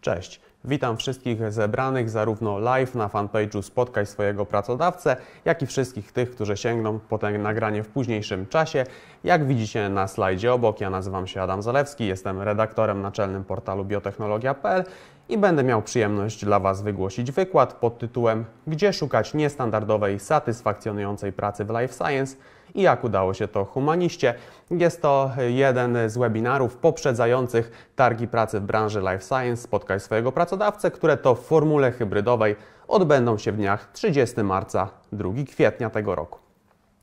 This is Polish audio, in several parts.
Cześć, witam wszystkich zebranych zarówno live na fanpage'u Spotkaj swojego pracodawcę, jak i wszystkich tych, którzy sięgną po to nagranie w późniejszym czasie. Jak widzicie na slajdzie obok, ja nazywam się Adam Zalewski, jestem redaktorem naczelnym portalu biotechnologia.pl i będę miał przyjemność dla Was wygłosić wykład pod tytułem Gdzie szukać niestandardowej, satysfakcjonującej pracy w Life Science – i jak udało się to humaniście. Jest to jeden z webinarów poprzedzających targi pracy w branży life science. Spotkaj swojego pracodawcę, które to w formule hybrydowej odbędą się w dniach 30 marca, 2 kwietnia tego roku.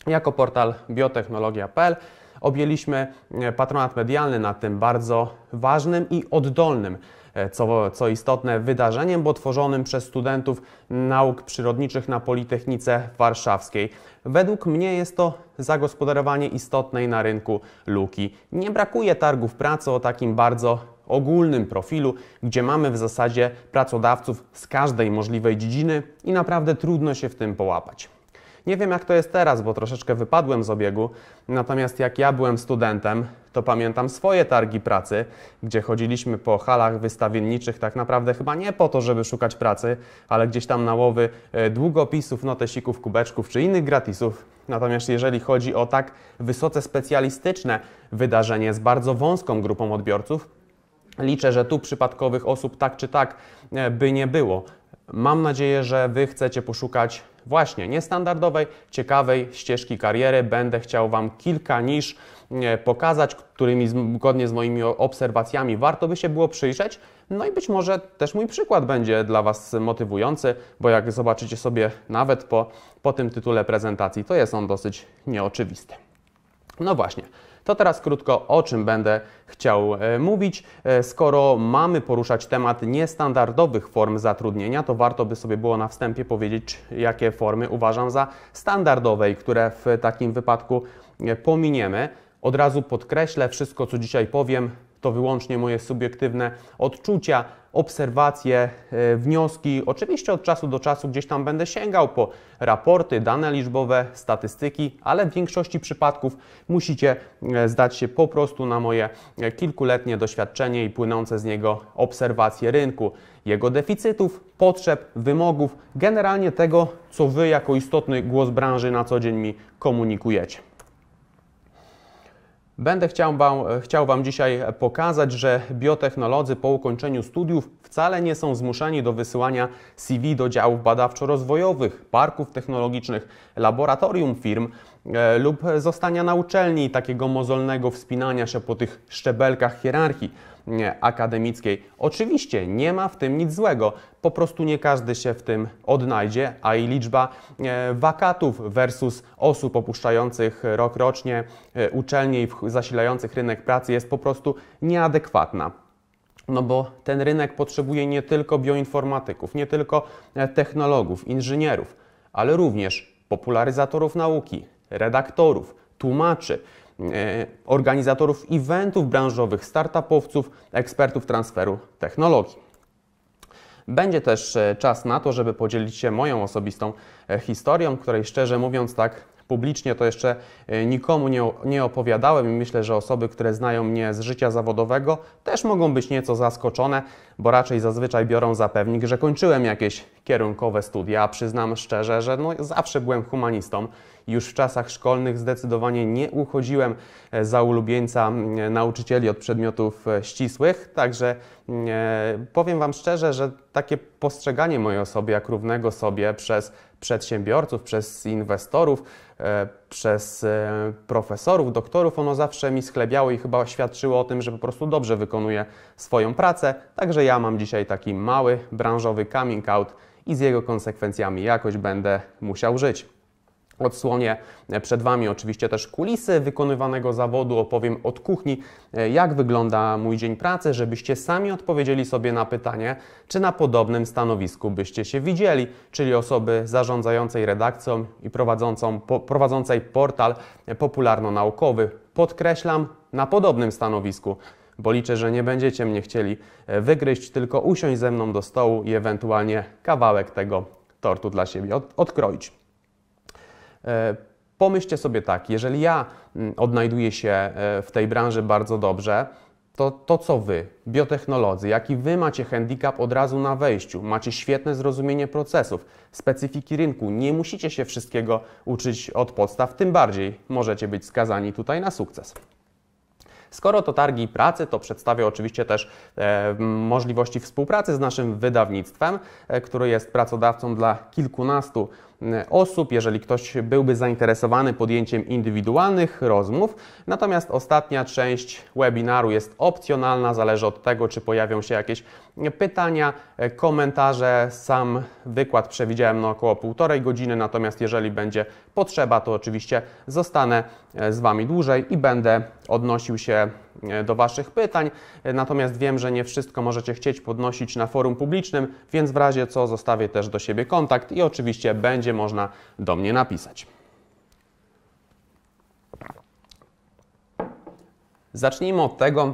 Jako portal biotechnologia.pl objęliśmy e, patronat medialny na tym bardzo ważnym i oddolnym E, co, co istotne, wydarzeniem, bo tworzonym przez studentów nauk przyrodniczych na Politechnice Warszawskiej. Według mnie jest to zagospodarowanie istotnej na rynku luki. Nie brakuje targów pracy o takim bardzo ogólnym profilu, gdzie mamy w zasadzie pracodawców z każdej możliwej dziedziny i naprawdę trudno się w tym połapać. Nie wiem, jak to jest teraz, bo troszeczkę wypadłem z obiegu. Natomiast jak ja byłem studentem, to pamiętam swoje targi pracy, gdzie chodziliśmy po halach wystawienniczych, tak naprawdę chyba nie po to, żeby szukać pracy, ale gdzieś tam na łowy e, długopisów, notesików, kubeczków czy innych gratisów. Natomiast jeżeli chodzi o tak wysoce specjalistyczne wydarzenie z bardzo wąską grupą odbiorców, liczę, że tu przypadkowych osób tak czy tak e, by nie było. Mam nadzieję, że Wy chcecie poszukać właśnie niestandardowej, ciekawej ścieżki kariery. Będę chciał Wam kilka niż e, pokazać, którymi zgodnie z moimi obserwacjami warto by się było przyjrzeć. No i być może też mój przykład będzie dla Was motywujący, bo jak zobaczycie sobie nawet po, po tym tytule prezentacji, to jest on dosyć nieoczywisty. No właśnie. To teraz krótko o czym będę chciał e, mówić. E, skoro mamy poruszać temat niestandardowych form zatrudnienia, to warto by sobie było na wstępie powiedzieć, jakie formy uważam za standardowe i które w takim wypadku e, pominiemy. Od razu podkreślę, wszystko co dzisiaj powiem to wyłącznie moje subiektywne odczucia, obserwacje, e, wnioski. Oczywiście od czasu do czasu gdzieś tam będę sięgał po raporty, dane liczbowe, statystyki, ale w większości przypadków musicie e, zdać się po prostu na moje e, kilkuletnie doświadczenie i płynące z niego obserwacje rynku, jego deficytów, potrzeb, wymogów, generalnie tego, co Wy jako istotny głos branży na co dzień mi komunikujecie. Będę chciał wam, chciał wam dzisiaj pokazać, że biotechnolodzy po ukończeniu studiów wcale nie są zmuszeni do wysyłania CV do działów badawczo-rozwojowych, parków technologicznych, laboratorium firm, E, lub zostania na uczelni takiego mozolnego wspinania się po tych szczebelkach hierarchii akademickiej. Oczywiście nie ma w tym nic złego, po prostu nie każdy się w tym odnajdzie, a i liczba e, wakatów versus osób opuszczających rok rocznie e, uczelnie i zasilających rynek pracy jest po prostu nieadekwatna. No bo ten rynek potrzebuje nie tylko bioinformatyków, nie tylko technologów, inżynierów, ale również popularyzatorów nauki, redaktorów, tłumaczy, e, organizatorów eventów branżowych, startupowców, ekspertów transferu technologii. Będzie też e, czas na to, żeby podzielić się moją osobistą e, historią, której szczerze mówiąc tak publicznie to jeszcze nikomu nie, nie opowiadałem i myślę, że osoby, które znają mnie z życia zawodowego też mogą być nieco zaskoczone, bo raczej zazwyczaj biorą za pewnik, że kończyłem jakieś kierunkowe studia. Przyznam szczerze, że no zawsze byłem humanistą już w czasach szkolnych zdecydowanie nie uchodziłem e, za ulubieńca e, nauczycieli od przedmiotów e, ścisłych, także powiem Wam szczerze, że takie postrzeganie mojej osoby jak równego sobie przez przedsiębiorców, przez inwestorów, przez profesorów, doktorów, ono zawsze mi schlebiało i chyba świadczyło o tym, że po prostu dobrze wykonuję swoją pracę. Także ja mam dzisiaj taki mały branżowy coming out i z jego konsekwencjami jakoś będę musiał żyć odsłonie. Przed Wami oczywiście też kulisy wykonywanego zawodu. Opowiem od kuchni, e, jak wygląda mój dzień pracy, żebyście sami odpowiedzieli sobie na pytanie, czy na podobnym stanowisku byście się widzieli, czyli osoby zarządzającej redakcją i prowadzącą, po, prowadzącej portal popularno-naukowy. Podkreślam, na podobnym stanowisku bo liczę, że nie będziecie mnie chcieli e, wygryźć, tylko usiąść ze mną do stołu i ewentualnie kawałek tego tortu dla siebie odkroić. E, pomyślcie sobie tak, jeżeli ja mm, odnajduję się e, w tej branży bardzo dobrze, to to, co wy, biotechnolodzy, jaki wy macie handicap od razu na wejściu, macie świetne zrozumienie procesów, specyfiki rynku, nie musicie się wszystkiego uczyć od podstaw, tym bardziej możecie być skazani tutaj na sukces. Skoro to targi pracy, to przedstawię oczywiście też e, możliwości współpracy z naszym wydawnictwem, e, które jest pracodawcą dla kilkunastu osób, jeżeli ktoś byłby zainteresowany podjęciem indywidualnych rozmów. Natomiast ostatnia część webinaru jest opcjonalna, zależy od tego, czy pojawią się jakieś pytania, komentarze. Sam wykład przewidziałem na około półtorej godziny, natomiast jeżeli będzie potrzeba, to oczywiście zostanę z Wami dłużej i będę odnosił się e, do Waszych pytań. E, natomiast wiem, że nie wszystko możecie chcieć podnosić na forum publicznym, więc w razie co zostawię też do siebie kontakt i oczywiście będzie można do mnie napisać. Zacznijmy od tego,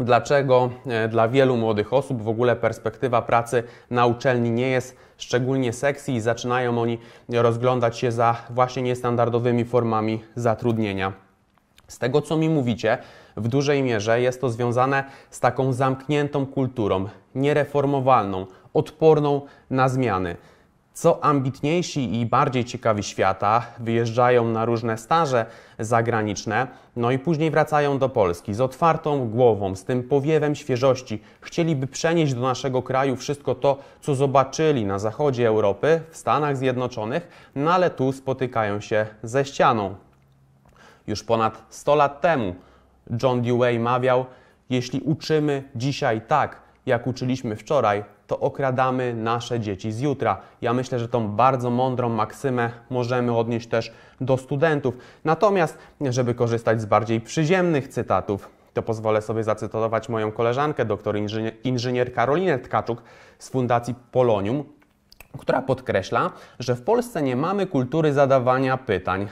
dlaczego e, dla wielu młodych osób w ogóle perspektywa pracy na uczelni nie jest szczególnie sexy i zaczynają oni rozglądać się za właśnie niestandardowymi formami zatrudnienia. Z tego, co mi mówicie, w dużej mierze jest to związane z taką zamkniętą kulturą, niereformowalną, odporną na zmiany. Co ambitniejsi i bardziej ciekawi świata wyjeżdżają na różne staże zagraniczne, no i później wracają do Polski z otwartą głową, z tym powiewem świeżości. Chcieliby przenieść do naszego kraju wszystko to, co zobaczyli na zachodzie Europy, w Stanach Zjednoczonych, no ale tu spotykają się ze ścianą już ponad 100 lat temu. John Dewey mawiał: Jeśli uczymy dzisiaj tak, jak uczyliśmy wczoraj, to okradamy nasze dzieci z jutra. Ja myślę, że tą bardzo mądrą maksymę możemy odnieść też do studentów. Natomiast, żeby korzystać z bardziej przyziemnych cytatów, to pozwolę sobie zacytować moją koleżankę, doktor inżynier, inżynier Karolinę Tkaczuk z Fundacji Polonium, która podkreśla, że w Polsce nie mamy kultury zadawania pytań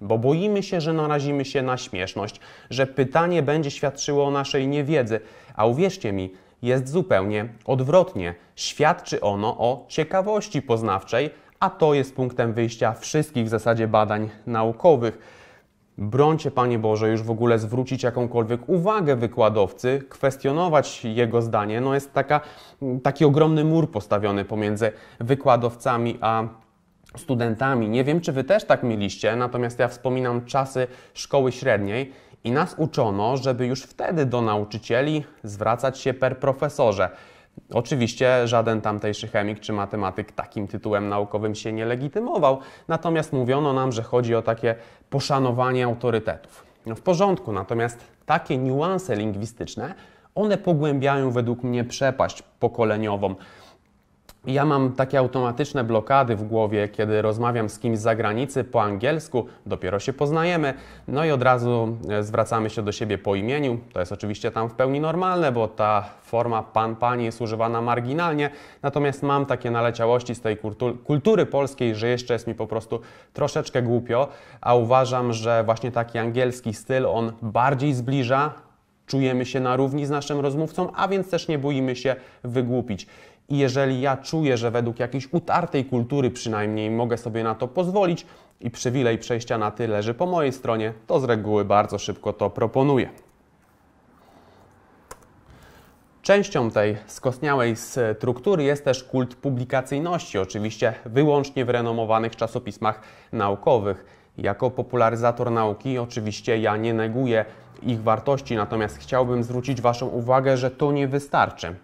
bo boimy się, że narazimy się na śmieszność, że pytanie będzie świadczyło o naszej niewiedzy, a uwierzcie mi, jest zupełnie odwrotnie. Świadczy ono o ciekawości poznawczej, a to jest punktem wyjścia wszystkich w zasadzie badań naukowych. Brońcie, Panie Boże, już w ogóle zwrócić jakąkolwiek uwagę wykładowcy, kwestionować jego zdanie. No jest taka, taki ogromny mur postawiony pomiędzy wykładowcami a studentami. Nie wiem, czy Wy też tak mieliście, natomiast ja wspominam czasy szkoły średniej i nas uczono, żeby już wtedy do nauczycieli zwracać się per profesorze. Oczywiście żaden tamtejszy chemik czy matematyk takim tytułem naukowym się nie legitymował, natomiast mówiono nam, że chodzi o takie poszanowanie autorytetów. No w porządku, natomiast takie niuanse lingwistyczne, one pogłębiają według mnie przepaść pokoleniową. Ja mam takie automatyczne blokady w głowie, kiedy rozmawiam z kimś z zagranicy po angielsku, dopiero się poznajemy, no i od razu e, zwracamy się do siebie po imieniu. To jest oczywiście tam w pełni normalne, bo ta forma pan, pani jest używana marginalnie, natomiast mam takie naleciałości z tej kultury polskiej, że jeszcze jest mi po prostu troszeczkę głupio, a uważam, że właśnie taki angielski styl on bardziej zbliża czujemy się na równi z naszym rozmówcą, a więc też nie boimy się wygłupić. I jeżeli ja czuję, że według jakiejś utartej kultury przynajmniej mogę sobie na to pozwolić i przywilej przejścia na ty leży po mojej stronie, to z reguły bardzo szybko to proponuję. Częścią tej skostniałej struktury jest też kult publikacyjności, oczywiście wyłącznie w renomowanych czasopismach naukowych. Jako popularyzator nauki, oczywiście ja nie neguję ich wartości, natomiast chciałbym zwrócić Waszą uwagę, że to nie wystarczy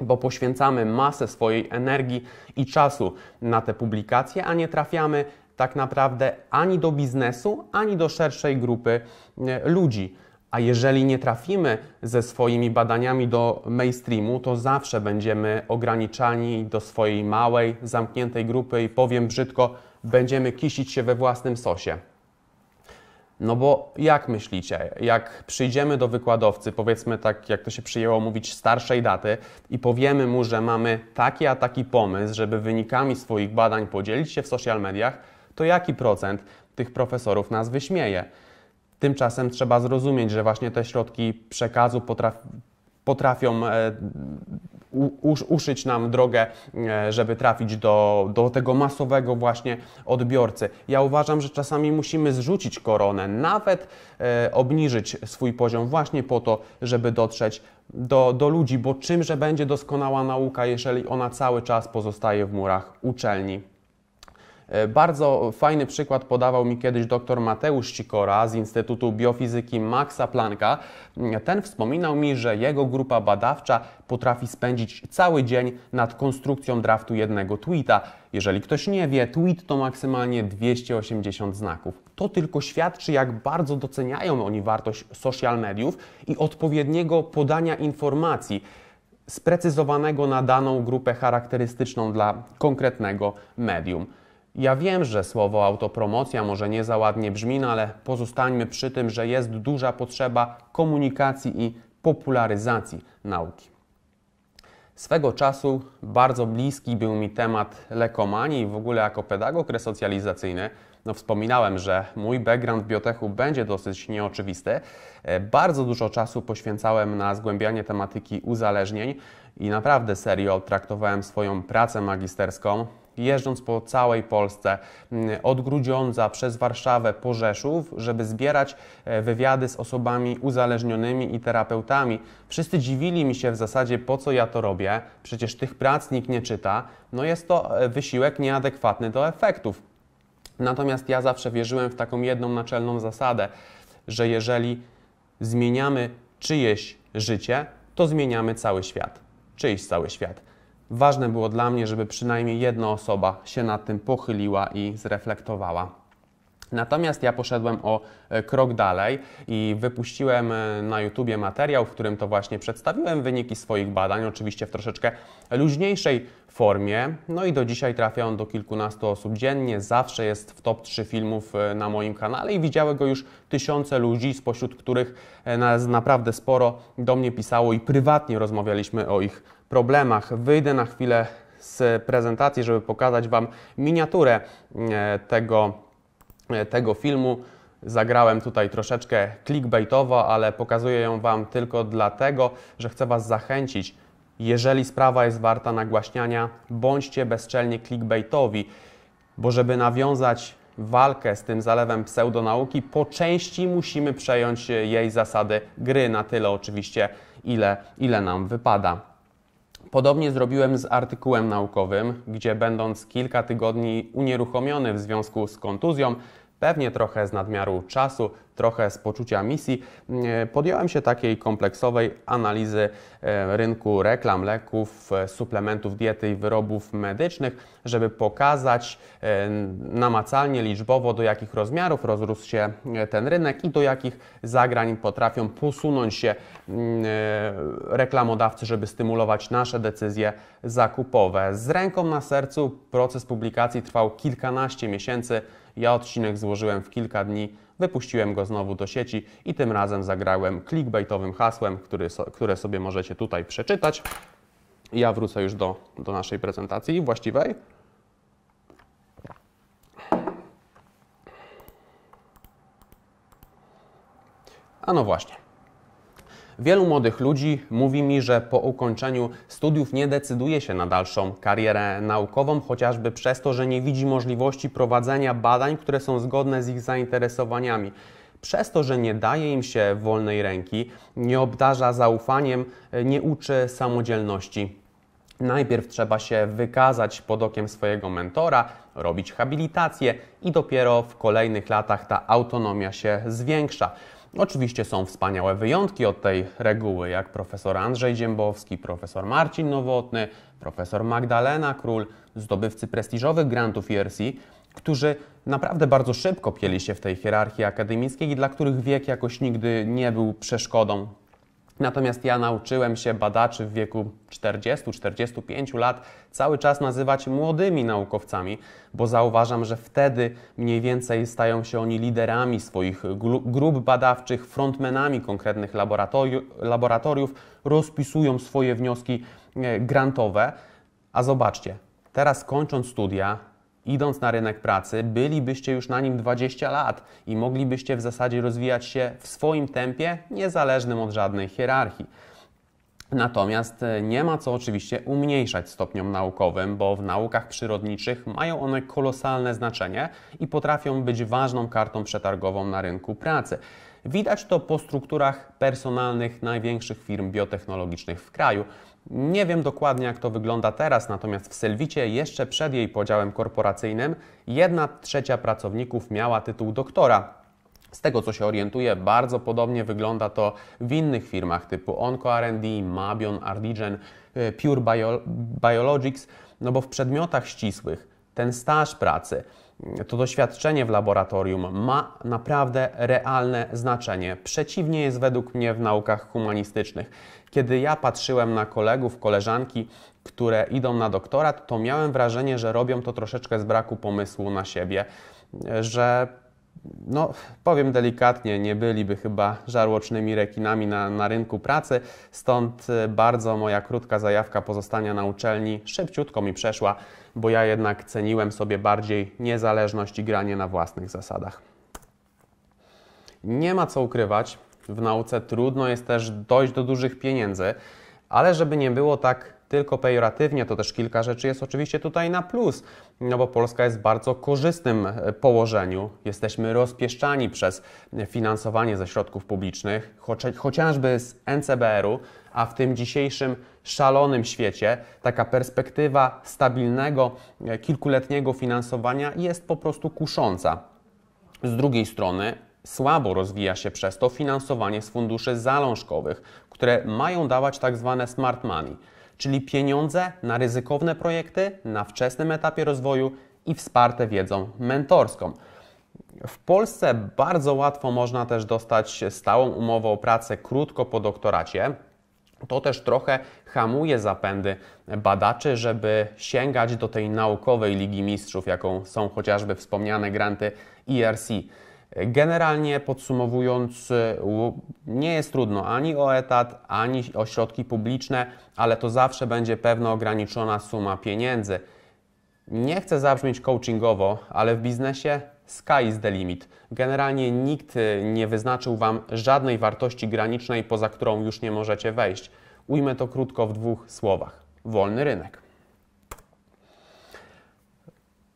bo poświęcamy masę swojej energii i czasu na te publikacje, a nie trafiamy tak naprawdę ani do biznesu, ani do szerszej grupy e, ludzi. A jeżeli nie trafimy ze swoimi badaniami do mainstreamu, to zawsze będziemy ograniczani do swojej małej, zamkniętej grupy i powiem brzydko, będziemy kisić się we własnym sosie. No bo jak myślicie, jak przyjdziemy do wykładowcy, powiedzmy tak, jak to się przyjęło mówić, starszej daty i powiemy mu, że mamy taki a taki pomysł, żeby wynikami swoich badań podzielić się w social mediach, to jaki procent tych profesorów nas wyśmieje? Tymczasem trzeba zrozumieć, że właśnie te środki przekazu potrafią potrafią e, uszyć nam drogę, e, żeby trafić do, do tego masowego właśnie odbiorcy. Ja uważam, że czasami musimy zrzucić koronę, nawet e, obniżyć swój poziom właśnie po to, żeby dotrzeć do, do ludzi, bo czymże będzie doskonała nauka, jeżeli ona cały czas pozostaje w murach uczelni. E, bardzo fajny przykład podawał mi kiedyś dr Mateusz Cikora z Instytutu Biofizyki Maxa Plancka. Ten wspominał mi, że jego grupa badawcza potrafi spędzić cały dzień nad konstrukcją draftu jednego tweeta. Jeżeli ktoś nie wie, tweet to maksymalnie 280 znaków. To tylko świadczy, jak bardzo doceniają oni wartość social mediów i odpowiedniego podania informacji sprecyzowanego na daną grupę charakterystyczną dla konkretnego medium. Ja wiem, że słowo autopromocja może nie za ładnie brzmi, no ale pozostańmy przy tym, że jest duża potrzeba komunikacji i popularyzacji nauki. Swego czasu bardzo bliski był mi temat lekomanii i w ogóle jako pedagog resocjalizacyjny. No wspominałem, że mój background w biotechu będzie dosyć nieoczywisty. E, bardzo dużo czasu poświęcałem na zgłębianie tematyki uzależnień i naprawdę serio traktowałem swoją pracę magisterską jeżdżąc po całej Polsce, mm, od Grudziądza przez Warszawę po Rzeszów, żeby zbierać e, wywiady z osobami uzależnionymi i terapeutami. Wszyscy dziwili mi się w zasadzie, po co ja to robię, przecież tych prac nikt nie czyta. No jest to e, wysiłek nieadekwatny do efektów. Natomiast ja zawsze wierzyłem w taką jedną naczelną zasadę, że jeżeli zmieniamy czyjeś życie, to zmieniamy cały świat. Czyjś cały świat ważne było dla mnie, żeby przynajmniej jedna osoba się nad tym pochyliła i zreflektowała. Natomiast ja poszedłem o e, krok dalej i wypuściłem e, na YouTubie materiał, w którym to właśnie przedstawiłem wyniki swoich badań, oczywiście w troszeczkę luźniejszej formie. No i do dzisiaj trafia on do kilkunastu osób dziennie, zawsze jest w top 3 filmów e, na moim kanale i widziały go już tysiące ludzi, spośród których naprawdę sporo do mnie pisało i prywatnie rozmawialiśmy o ich problemach. Wyjdę na chwilę z prezentacji, żeby pokazać Wam miniaturę e, tego, e, tego filmu. Zagrałem tutaj troszeczkę clickbaitowo, ale pokazuję ją Wam tylko dlatego, że chcę Was zachęcić. Jeżeli sprawa jest warta nagłaśniania, bądźcie bezczelnie clickbaitowi, bo żeby nawiązać walkę z tym zalewem pseudonauki, po części musimy przejąć jej zasady gry, na tyle oczywiście, ile, ile nam wypada. Podobnie zrobiłem z artykułem naukowym, gdzie będąc kilka tygodni unieruchomiony w związku z kontuzją, pewnie trochę z nadmiaru czasu, trochę z poczucia misji, mm, e, podjąłem się takiej kompleksowej analizy e, rynku reklam, leków, e, suplementów diety i wyrobów medycznych, żeby pokazać namacalnie, liczbowo, do jakich rozmiarów rozrósł się ten rynek i do jakich zagrań potrafią posunąć się mm, reklamodawcy, żeby stymulować nasze decyzje zakupowe. Z ręką na sercu proces publikacji trwał kilkanaście miesięcy ja odcinek złożyłem w kilka dni, wypuściłem go znowu do sieci i tym razem zagrałem clickbaitowym hasłem, który, które sobie możecie tutaj przeczytać. Ja wrócę już do, do naszej prezentacji właściwej. A no właśnie. Wielu młodych ludzi mówi mi, że po ukończeniu studiów nie decyduje się na dalszą karierę naukową, chociażby przez to, że nie widzi możliwości prowadzenia badań, które są zgodne z ich zainteresowaniami przez to, że nie daje im się wolnej ręki, nie obdarza zaufaniem, nie uczy samodzielności. Najpierw trzeba się wykazać pod okiem swojego mentora, robić habilitację i dopiero w kolejnych latach ta autonomia się zwiększa. Oczywiście są wspaniałe wyjątki od tej reguły, jak profesor Andrzej Dziębowski, profesor Marcin Nowotny, profesor Magdalena Król, zdobywcy prestiżowych grantów ERC, którzy naprawdę bardzo szybko pieli się w tej hierarchii akademickiej i dla których wiek jakoś nigdy nie był przeszkodą Natomiast ja nauczyłem się badaczy w wieku 40-45 lat cały czas nazywać młodymi naukowcami, bo zauważam, że wtedy mniej więcej stają się oni liderami swoich grup badawczych, frontmenami konkretnych laboratori laboratoriów, rozpisują swoje wnioski e, grantowe. A zobaczcie, teraz kończąc studia, idąc na rynek pracy, bylibyście już na nim 20 lat i moglibyście w zasadzie rozwijać się w swoim tempie, niezależnym od żadnej hierarchii. Natomiast e, nie ma co oczywiście umniejszać stopniom naukowym, bo w naukach przyrodniczych mają one kolosalne znaczenie i potrafią być ważną kartą przetargową na rynku pracy. Widać to po strukturach personalnych największych firm biotechnologicznych w kraju, nie wiem dokładnie jak to wygląda teraz, natomiast w Selwicie jeszcze przed jej podziałem korporacyjnym jedna trzecia pracowników miała tytuł doktora. Z tego co się orientuję, bardzo podobnie wygląda to w innych firmach typu Onco R&D, Mabion, Ardigen, y, Pure Bio Biologics, no bo w przedmiotach ścisłych ten staż pracy, to doświadczenie w laboratorium ma naprawdę realne znaczenie. Przeciwnie jest według mnie w naukach humanistycznych. Kiedy ja patrzyłem na kolegów, koleżanki, które idą na doktorat, to miałem wrażenie, że robią to troszeczkę z braku pomysłu na siebie, że no, powiem delikatnie, nie byliby chyba żarłocznymi rekinami na, na rynku pracy, stąd e, bardzo moja krótka zajawka pozostania na uczelni szybciutko mi przeszła, bo ja jednak ceniłem sobie bardziej niezależność i granie na własnych zasadach. Nie ma co ukrywać, w nauce trudno jest też dojść do dużych pieniędzy, ale żeby nie było tak tylko pejoratywnie, to też kilka rzeczy jest oczywiście tutaj na plus, no bo Polska jest w bardzo korzystnym e, położeniu. Jesteśmy rozpieszczani przez finansowanie ze środków publicznych, chociażby z NCBR-u, a w tym dzisiejszym szalonym świecie taka perspektywa stabilnego, e, kilkuletniego finansowania jest po prostu kusząca. Z drugiej strony słabo rozwija się przez to finansowanie z funduszy zalążkowych, które mają dawać tak zwane smart money czyli pieniądze na ryzykowne projekty na wczesnym etapie rozwoju i wsparte wiedzą mentorską. W Polsce bardzo łatwo można też dostać stałą umowę o pracę krótko po doktoracie. To też trochę hamuje zapędy badaczy, żeby sięgać do tej naukowej ligi mistrzów, jaką są chociażby wspomniane granty ERC. Generalnie podsumowując, nie jest trudno ani o etat, ani o środki publiczne, ale to zawsze będzie pewna ograniczona suma pieniędzy. Nie chcę zabrzmieć coachingowo, ale w biznesie sky is the limit. Generalnie nikt y, nie wyznaczył Wam żadnej wartości granicznej, poza którą już nie możecie wejść. Ujmę to krótko w dwóch słowach. Wolny rynek.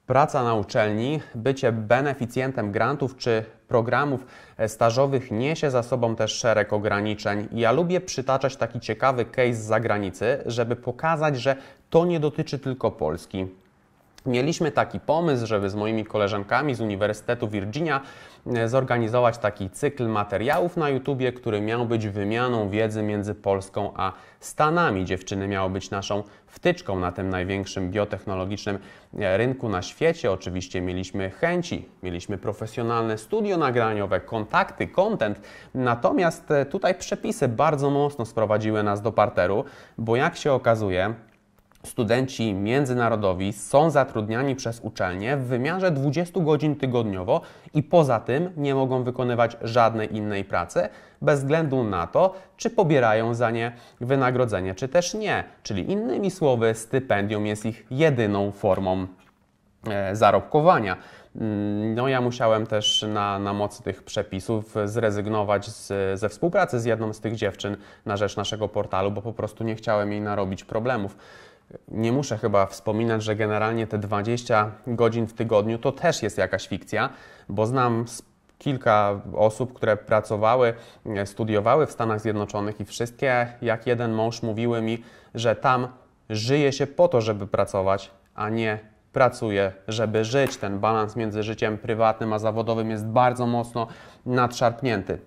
Praca na uczelni, bycie beneficjentem grantów czy programów stażowych niesie za sobą też szereg ograniczeń. Ja lubię przytaczać taki ciekawy case z zagranicy, żeby pokazać, że to nie dotyczy tylko Polski. Mieliśmy taki pomysł, żeby z moimi koleżankami z Uniwersytetu Virginia E, zorganizować taki cykl materiałów na YouTubie, który miał być wymianą wiedzy między Polską a Stanami. Dziewczyny miały być naszą wtyczką na tym największym biotechnologicznym e, rynku na świecie. Oczywiście mieliśmy chęci, mieliśmy profesjonalne studio nagraniowe, kontakty, content. Natomiast e, tutaj przepisy bardzo mocno sprowadziły nas do parteru, bo jak się okazuje, Studenci międzynarodowi są zatrudniani przez uczelnie w wymiarze 20 godzin tygodniowo i poza tym nie mogą wykonywać żadnej innej pracy bez względu na to, czy pobierają za nie wynagrodzenie, czy też nie. Czyli innymi słowy, stypendium jest ich jedyną formą e, zarobkowania. Mm, no ja musiałem też na, na mocy tych przepisów zrezygnować z, ze współpracy z jedną z tych dziewczyn na rzecz naszego portalu, bo po prostu nie chciałem jej narobić problemów nie muszę chyba wspominać, że generalnie te 20 godzin w tygodniu to też jest jakaś fikcja, bo znam kilka osób, które pracowały, e, studiowały w Stanach Zjednoczonych i wszystkie jak jeden mąż mówiły mi, że tam żyje się po to, żeby pracować, a nie pracuje, żeby żyć. Ten balans między życiem prywatnym a zawodowym jest bardzo mocno nadszarpnięty.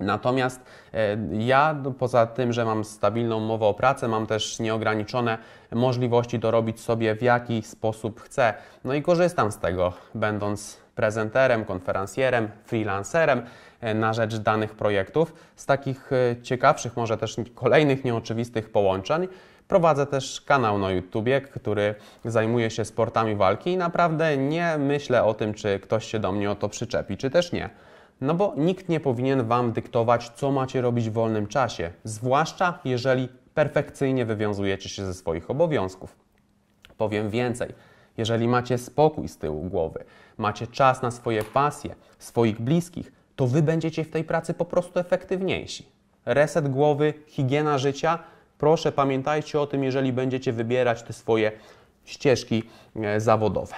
Natomiast E, ja no, poza tym, że mam stabilną umowę o pracę, mam też nieograniczone możliwości to robić sobie w jaki sposób chcę. No i korzystam z tego, będąc prezenterem, konferencjerem, freelancerem e, na rzecz danych projektów. Z takich e, ciekawszych, może też kolejnych nieoczywistych połączeń prowadzę też kanał na YouTubie, który zajmuje się sportami walki i naprawdę nie myślę o tym, czy ktoś się do mnie o to przyczepi, czy też nie. No bo nikt nie powinien Wam dyktować, co macie robić w wolnym czasie, zwłaszcza jeżeli perfekcyjnie wywiązujecie się ze swoich obowiązków. Powiem więcej. Jeżeli macie spokój z tyłu głowy, macie czas na swoje pasje, swoich bliskich, to wy będziecie w tej pracy po prostu efektywniejsi. Reset głowy, higiena życia. Proszę pamiętajcie o tym, jeżeli będziecie wybierać te swoje ścieżki e, zawodowe.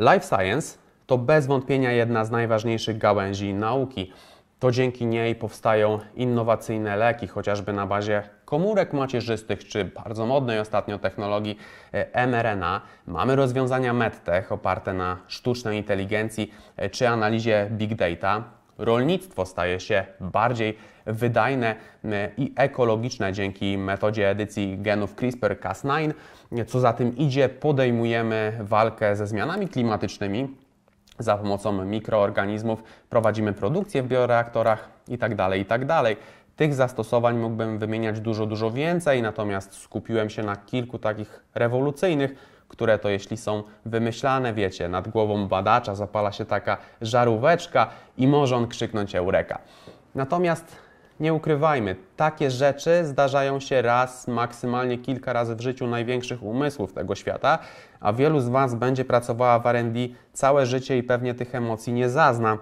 Life Science to bez wątpienia jedna z najważniejszych gałęzi nauki. To dzięki niej powstają innowacyjne leki, chociażby na bazie komórek macierzystych czy bardzo modnej ostatnio technologii e, mRNA. Mamy rozwiązania medtech oparte na sztucznej inteligencji e, czy analizie big data. Rolnictwo staje się bardziej wydajne i ekologiczne dzięki metodzie edycji genów CRISPR-Cas9. Co za tym idzie, podejmujemy walkę ze zmianami klimatycznymi, za pomocą mikroorganizmów prowadzimy produkcję w bioreaktorach itd. Tak itd. Tak Tych zastosowań mógłbym wymieniać dużo, dużo więcej, natomiast skupiłem się na kilku takich rewolucyjnych, które to jeśli są wymyślane, wiecie, nad głową badacza zapala się taka żaróweczka i może on krzyknąć eureka. Natomiast nie ukrywajmy, takie rzeczy zdarzają się raz, maksymalnie kilka razy w życiu największych umysłów tego świata, a wielu z Was będzie pracowała w R&D całe życie i pewnie tych emocji nie zazna.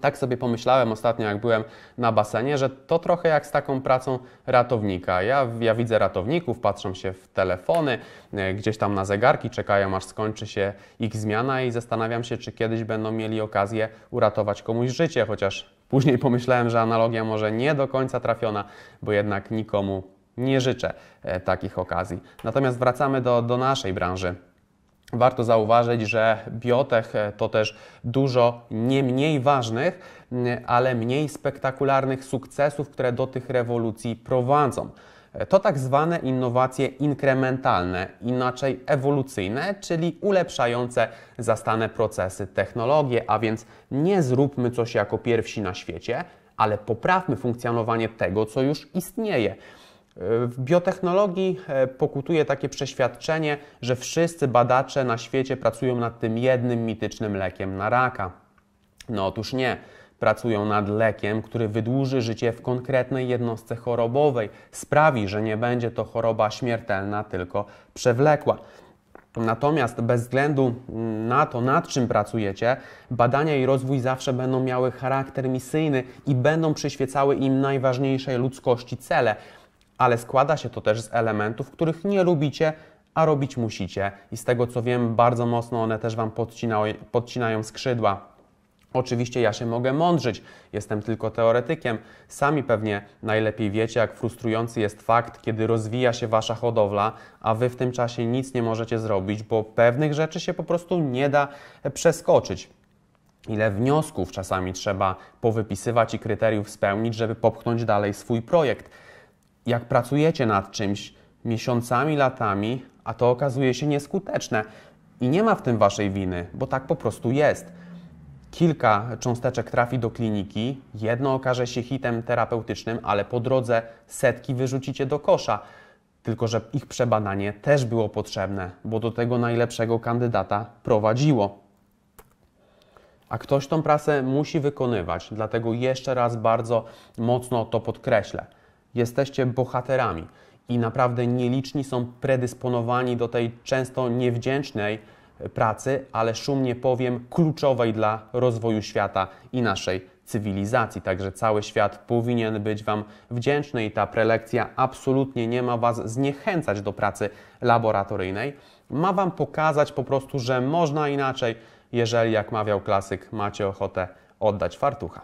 Tak sobie pomyślałem ostatnio, jak byłem na basenie, że to trochę jak z taką pracą ratownika. Ja, ja widzę ratowników, patrzą się w telefony, e, gdzieś tam na zegarki czekają, aż skończy się ich zmiana i zastanawiam się, czy kiedyś będą mieli okazję uratować komuś życie, chociaż Później pomyślałem, że analogia może nie do końca trafiona, bo jednak nikomu nie życzę e, takich okazji. Natomiast wracamy do, do naszej branży. Warto zauważyć, że biotech e, to też dużo nie mniej ważnych, ale mniej spektakularnych sukcesów, które do tych rewolucji prowadzą. To tak zwane innowacje inkrementalne, inaczej ewolucyjne, czyli ulepszające zastane procesy, technologie, a więc nie zróbmy coś jako pierwsi na świecie, ale poprawmy funkcjonowanie tego, co już istnieje. E, w biotechnologii e, pokutuje takie przeświadczenie, że wszyscy badacze na świecie pracują nad tym jednym mitycznym lekiem na raka. No otóż nie. Pracują nad lekiem, który wydłuży życie w konkretnej jednostce chorobowej, sprawi, że nie będzie to choroba śmiertelna, tylko przewlekła. Natomiast bez względu mm, na to, nad czym pracujecie, badania i rozwój zawsze będą miały charakter misyjny i będą przyświecały im najważniejsze ludzkości cele, ale składa się to też z elementów, których nie lubicie, a robić musicie. I z tego co wiem, bardzo mocno one też Wam podcinają skrzydła. Oczywiście ja się mogę mądrzyć, jestem tylko teoretykiem. Sami pewnie najlepiej wiecie, jak frustrujący jest fakt, kiedy rozwija się wasza hodowla, a wy w tym czasie nic nie możecie zrobić, bo pewnych rzeczy się po prostu nie da przeskoczyć. Ile wniosków czasami trzeba powypisywać i kryteriów spełnić, żeby popchnąć dalej swój projekt. Jak pracujecie nad czymś miesiącami, latami, a to okazuje się nieskuteczne i nie ma w tym waszej winy, bo tak po prostu jest kilka cząsteczek trafi do kliniki, jedno okaże się hitem terapeutycznym, ale po drodze setki wyrzucicie do kosza. Tylko, że ich przebadanie też było potrzebne, bo do tego najlepszego kandydata prowadziło. A ktoś tą pracę musi wykonywać, dlatego jeszcze raz bardzo mocno to podkreślę. Jesteście bohaterami i naprawdę nieliczni są predysponowani do tej często niewdzięcznej, pracy, ale szumnie powiem, kluczowej dla rozwoju świata i naszej cywilizacji. Także cały świat powinien być Wam wdzięczny i ta prelekcja absolutnie nie ma Was zniechęcać do pracy laboratoryjnej. Ma Wam pokazać po prostu, że można inaczej, jeżeli, jak mawiał klasyk, macie ochotę oddać fartucha.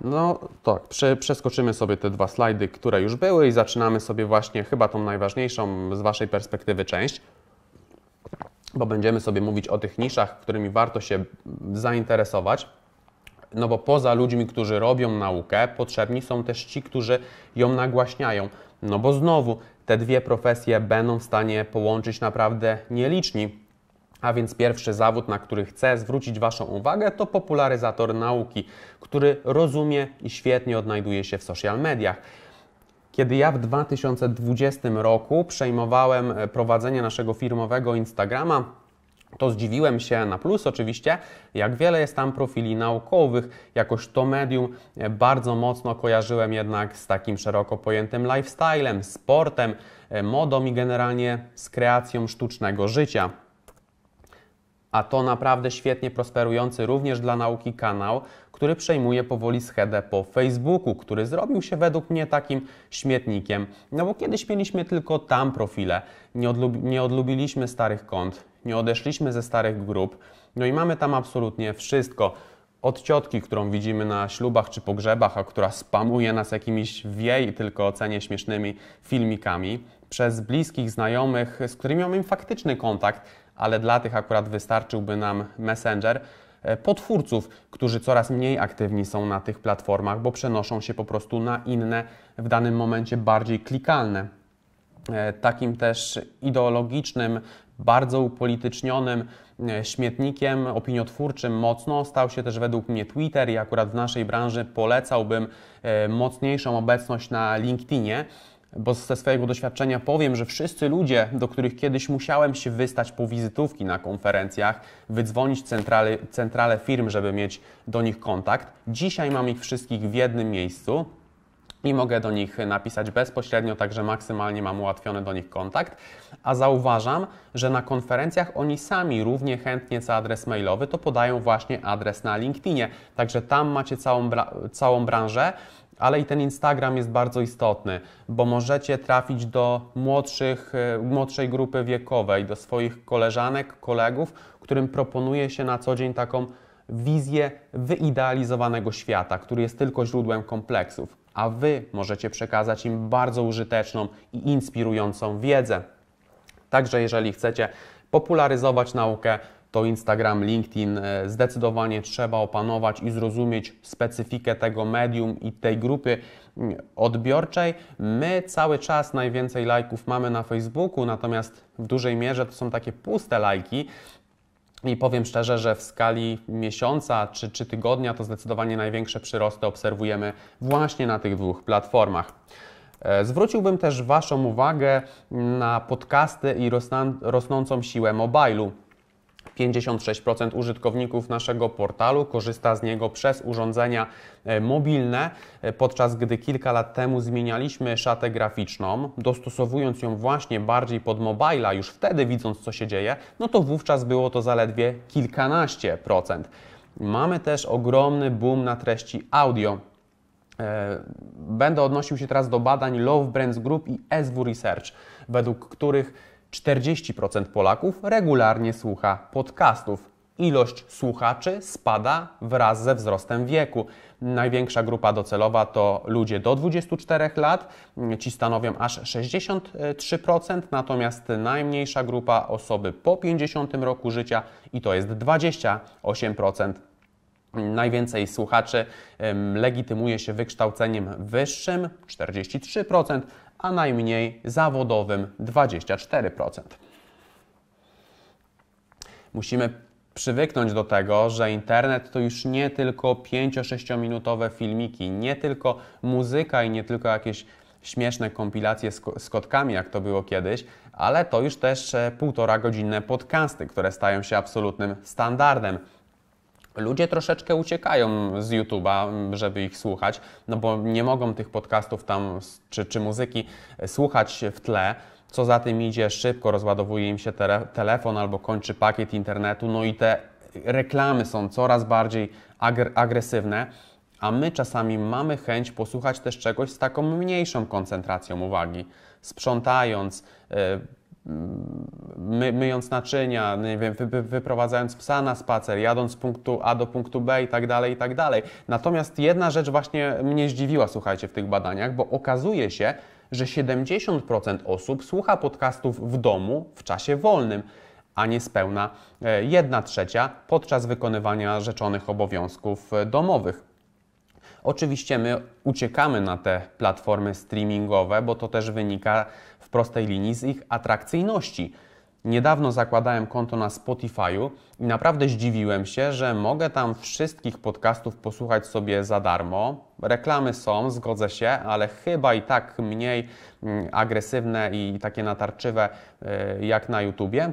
No tak, przeskoczymy sobie te dwa slajdy, które już były i zaczynamy sobie właśnie chyba tą najważniejszą z Waszej perspektywy część, bo będziemy sobie mówić o tych niszach, którymi warto się zainteresować. No bo poza ludźmi, którzy robią naukę, potrzebni są też ci, którzy ją nagłaśniają. No bo znowu te dwie profesje będą w stanie połączyć naprawdę nieliczni. A więc pierwszy zawód, na który chcę zwrócić Waszą uwagę, to popularyzator nauki, który rozumie i świetnie odnajduje się w social mediach. Kiedy ja w 2020 roku przejmowałem e, prowadzenie naszego firmowego Instagrama, to zdziwiłem się na plus oczywiście, jak wiele jest tam profili naukowych. Jakoś to medium e, bardzo mocno kojarzyłem jednak z takim szeroko pojętym lifestylem, sportem, e, modą i generalnie z kreacją sztucznego życia a to naprawdę świetnie prosperujący również dla nauki kanał, który przejmuje powoli schedę po Facebooku, który zrobił się według mnie takim śmietnikiem. No bo kiedyś mieliśmy tylko tam profile, nie, odlub nie odlubiliśmy starych kont, nie odeszliśmy ze starych grup, no i mamy tam absolutnie wszystko. Od ciotki, którą widzimy na ślubach czy pogrzebach, a która spamuje nas jakimiś w jej tylko ocenie śmiesznymi filmikami, przez bliskich, znajomych, z którymi mamy faktyczny kontakt, ale dla tych akurat wystarczyłby nam Messenger e, potwórców, którzy coraz mniej aktywni są na tych platformach, bo przenoszą się po prostu na inne, w danym momencie bardziej klikalne. E, takim też ideologicznym, bardzo upolitycznionym e, śmietnikiem opiniotwórczym mocno stał się też według mnie Twitter i akurat w naszej branży polecałbym mocniejszą obecność na LinkedInie bo ze swojego doświadczenia powiem, że wszyscy ludzie, do których kiedyś musiałem się wystać po wizytówki na konferencjach, wydzwonić centrale, centrale firm, żeby mieć do nich kontakt, dzisiaj mam ich wszystkich w jednym miejscu i mogę do nich napisać bezpośrednio, także maksymalnie mam ułatwiony do nich kontakt. A zauważam, że na konferencjach oni sami równie chętnie co adres mailowy to podają właśnie adres na LinkedInie. Także tam macie całą, całą branżę ale i ten Instagram jest bardzo istotny, bo możecie trafić do młodszych, e, młodszej grupy wiekowej, do swoich koleżanek, kolegów, którym proponuje się na co dzień taką wizję wyidealizowanego świata, który jest tylko źródłem kompleksów, a Wy możecie przekazać im bardzo użyteczną i inspirującą wiedzę. Także jeżeli chcecie popularyzować naukę, to Instagram, LinkedIn e, zdecydowanie trzeba opanować i zrozumieć specyfikę tego medium i tej grupy mm, odbiorczej. My cały czas najwięcej lajków mamy na Facebooku, natomiast w dużej mierze to są takie puste lajki. I powiem szczerze, że w skali miesiąca czy, czy tygodnia to zdecydowanie największe przyrosty obserwujemy właśnie na tych dwóch platformach. E, zwróciłbym też Waszą uwagę na podcasty i rosną, rosnącą siłę mobilu. 56% użytkowników naszego portalu korzysta z niego przez urządzenia e, mobilne, e, podczas gdy kilka lat temu zmienialiśmy szatę graficzną, dostosowując ją właśnie bardziej pod mobila, już wtedy widząc co się dzieje, no to wówczas było to zaledwie kilkanaście procent. Mamy też ogromny boom na treści audio. E, będę odnosił się teraz do badań Love Brands Group i SW Research, według których 40% Polaków regularnie słucha podcastów. Ilość słuchaczy spada wraz ze wzrostem wieku. Największa grupa docelowa to ludzie do 24 lat, ci stanowią aż 63%, natomiast najmniejsza grupa osoby po 50 roku życia i to jest 28%. Najwięcej słuchaczy legitymuje się wykształceniem wyższym 43%, a najmniej zawodowym 24%. Musimy przywyknąć do tego, że internet to już nie tylko 5-6-minutowe filmiki, nie tylko muzyka i nie tylko jakieś śmieszne kompilacje z kotkami, jak to było kiedyś, ale to już też e, półtora godzinne podcasty, które stają się absolutnym standardem Ludzie troszeczkę uciekają z YouTube'a, żeby ich słuchać, no bo nie mogą tych podcastów tam czy, czy muzyki e, słuchać w tle. Co za tym idzie, szybko rozładowuje im się tele telefon albo kończy pakiet internetu, no i te reklamy są coraz bardziej agresywne, a my czasami mamy chęć posłuchać też czegoś z taką mniejszą koncentracją uwagi, sprzątając, e, Mm, my, myjąc naczynia, no nie wiem, wy, wyprowadzając psa na spacer, jadąc z punktu A do punktu B i tak dalej, i tak dalej. Natomiast jedna rzecz właśnie mnie zdziwiła, słuchajcie, w tych badaniach, bo okazuje się, że 70% osób słucha podcastów w domu w czasie wolnym, a niespełna 1 e, trzecia podczas wykonywania rzeczonych obowiązków e, domowych. Oczywiście my uciekamy na te platformy streamingowe, bo to też wynika prostej linii z ich atrakcyjności. Niedawno zakładałem konto na Spotify'u i naprawdę zdziwiłem się, że mogę tam wszystkich podcastów posłuchać sobie za darmo. Reklamy są, zgodzę się, ale chyba i tak mniej mm, agresywne i takie natarczywe y, jak na YouTubie.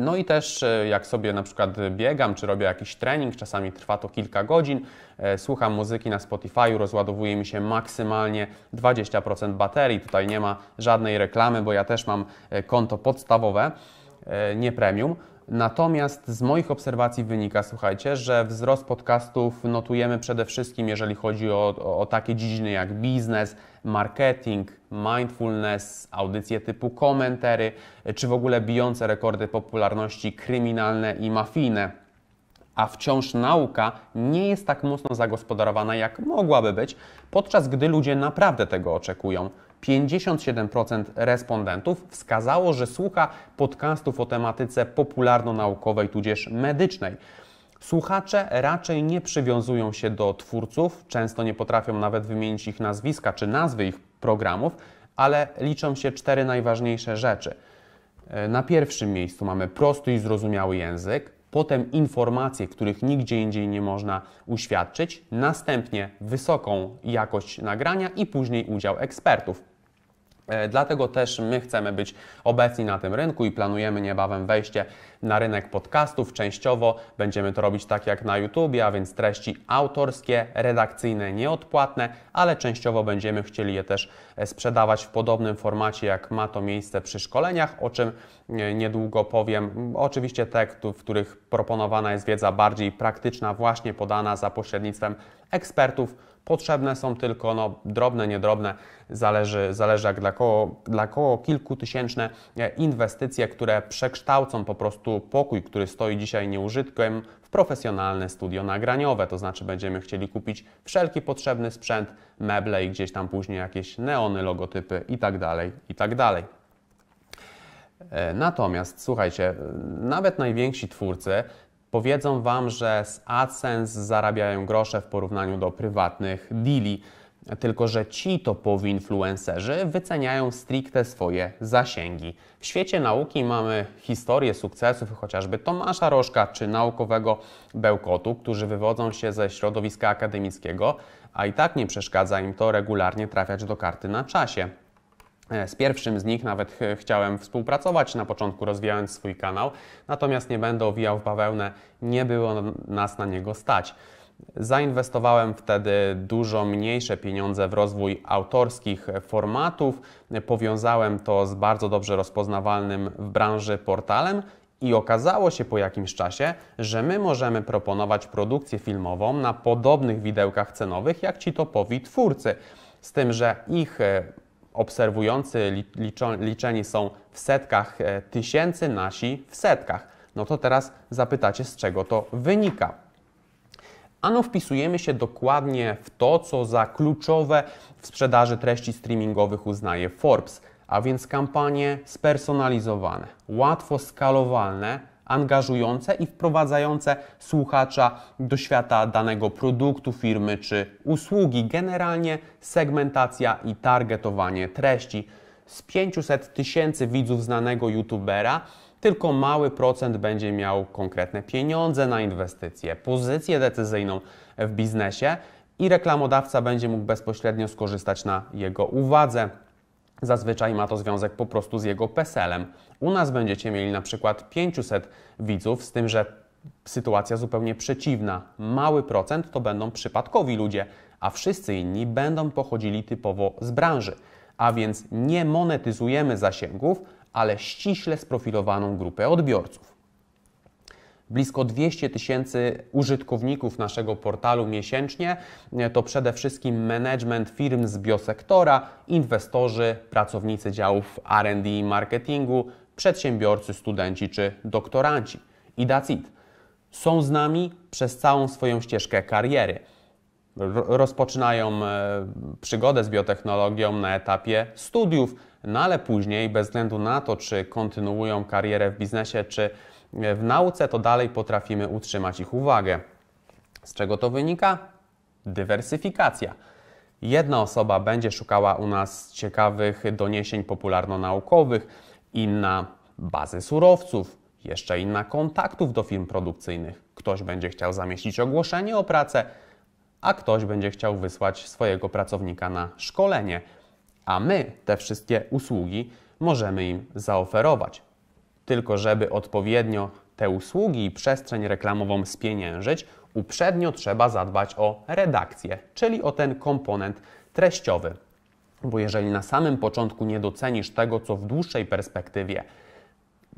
No i też e, jak sobie na przykład biegam, czy robię jakiś trening, czasami trwa to kilka godzin, e, słucham muzyki na Spotify, rozładowuje mi się maksymalnie 20% baterii. Tutaj nie ma żadnej reklamy, bo ja też mam e, konto podstawowe, nie premium. Natomiast z moich obserwacji wynika, słuchajcie, że wzrost podcastów notujemy przede wszystkim, jeżeli chodzi o, o, takie dziedziny jak biznes, marketing, mindfulness, audycje typu komentary, czy w ogóle bijące rekordy popularności kryminalne i mafijne a wciąż nauka nie jest tak mocno zagospodarowana, jak mogłaby być, podczas gdy ludzie naprawdę tego oczekują. 57% respondentów wskazało, że słucha podcastów o tematyce popularno-naukowej tudzież medycznej. Słuchacze raczej nie przywiązują się do twórców, często nie potrafią nawet wymienić ich nazwiska czy nazwy ich programów, ale liczą się cztery najważniejsze rzeczy. E, na pierwszym miejscu mamy prosty i zrozumiały język, potem informacje, których nigdzie indziej nie można uświadczyć, następnie wysoką jakość nagrania i później udział ekspertów. E, dlatego też my chcemy być obecni na tym rynku i planujemy niebawem wejście na rynek podcastów. Częściowo będziemy to robić tak jak na YouTube, a więc treści autorskie, redakcyjne, nieodpłatne, ale częściowo będziemy chcieli je też e, sprzedawać w podobnym formacie, jak ma to miejsce przy szkoleniach, o czym e, niedługo powiem. Oczywiście te, w których proponowana jest wiedza bardziej praktyczna, właśnie podana za pośrednictwem ekspertów Potrzebne są tylko no, drobne, niedrobne, zależy, zależy jak dla koło, dla koło kilkutysięczne e, inwestycje, które przekształcą po prostu pokój, który stoi dzisiaj nieużytkiem w profesjonalne studio nagraniowe, to znaczy będziemy chcieli kupić wszelki potrzebny sprzęt, meble i gdzieś tam później jakieś neony, logotypy itd. Tak itd. Tak e, natomiast słuchajcie, e, nawet najwięksi twórcy powiedzą Wam, że z AdSense zarabiają grosze w porównaniu do prywatnych deali. Tylko, że ci topowi influencerzy wyceniają stricte swoje zasięgi. W świecie nauki mamy historię sukcesów chociażby Tomasza Rożka czy naukowego Bełkotu, którzy wywodzą się ze środowiska akademickiego, a i tak nie przeszkadza im to regularnie trafiać do karty na czasie. E, z pierwszym z nich nawet chciałem współpracować na początku, rozwijając swój kanał, natomiast nie będę owijał w bawełnę, nie było nas na niego stać. Zainwestowałem wtedy dużo mniejsze pieniądze w rozwój autorskich formatów, powiązałem to z bardzo dobrze rozpoznawalnym w branży portalem i okazało się po jakimś czasie, że my możemy proponować produkcję filmową na podobnych widełkach cenowych jak ci topowi twórcy. Z tym, że ich e, obserwujący liczeni są w setkach e, tysięcy, nasi w setkach. No to teraz zapytacie, z czego to wynika. Ano wpisujemy się dokładnie w to, co za kluczowe w sprzedaży treści streamingowych uznaje Forbes, a więc kampanie spersonalizowane, łatwo skalowalne, angażujące i wprowadzające słuchacza do świata danego produktu, firmy czy usługi. Generalnie segmentacja i targetowanie treści. Z 500 tysięcy widzów znanego youtubera tylko mały procent będzie miał konkretne pieniądze na inwestycje, pozycję decyzyjną w biznesie i reklamodawca będzie mógł bezpośrednio skorzystać na jego uwadze. Zazwyczaj ma to związek po prostu z jego PESEL-em. U nas będziecie mieli na przykład 500 widzów, z tym, że sytuacja zupełnie przeciwna. Mały procent to będą przypadkowi ludzie, a wszyscy inni będą pochodzili typowo z branży. A więc nie monetyzujemy zasięgów, ale ściśle sprofilowaną grupę odbiorców blisko 200 tysięcy użytkowników naszego portalu miesięcznie. To przede wszystkim management firm z biosektora, inwestorzy, pracownicy działów RD i marketingu, przedsiębiorcy, studenci czy doktoranci. I that's it. Są z nami przez całą swoją ścieżkę kariery rozpoczynają e, przygodę z biotechnologią na etapie studiów, no ale później, bez względu na to, czy kontynuują karierę w biznesie, czy w nauce, to dalej potrafimy utrzymać ich uwagę. Z czego to wynika? Dywersyfikacja. Jedna osoba będzie szukała u nas ciekawych doniesień popularno-naukowych, inna bazy surowców, jeszcze inna kontaktów do firm produkcyjnych. Ktoś będzie chciał zamieścić ogłoszenie o pracę, a ktoś będzie chciał wysłać swojego pracownika na szkolenie, a my te wszystkie usługi możemy im zaoferować tylko żeby odpowiednio te usługi i przestrzeń reklamową spieniężyć, uprzednio trzeba zadbać o redakcję, czyli o ten komponent treściowy. Bo jeżeli na samym początku nie docenisz tego, co w dłuższej perspektywie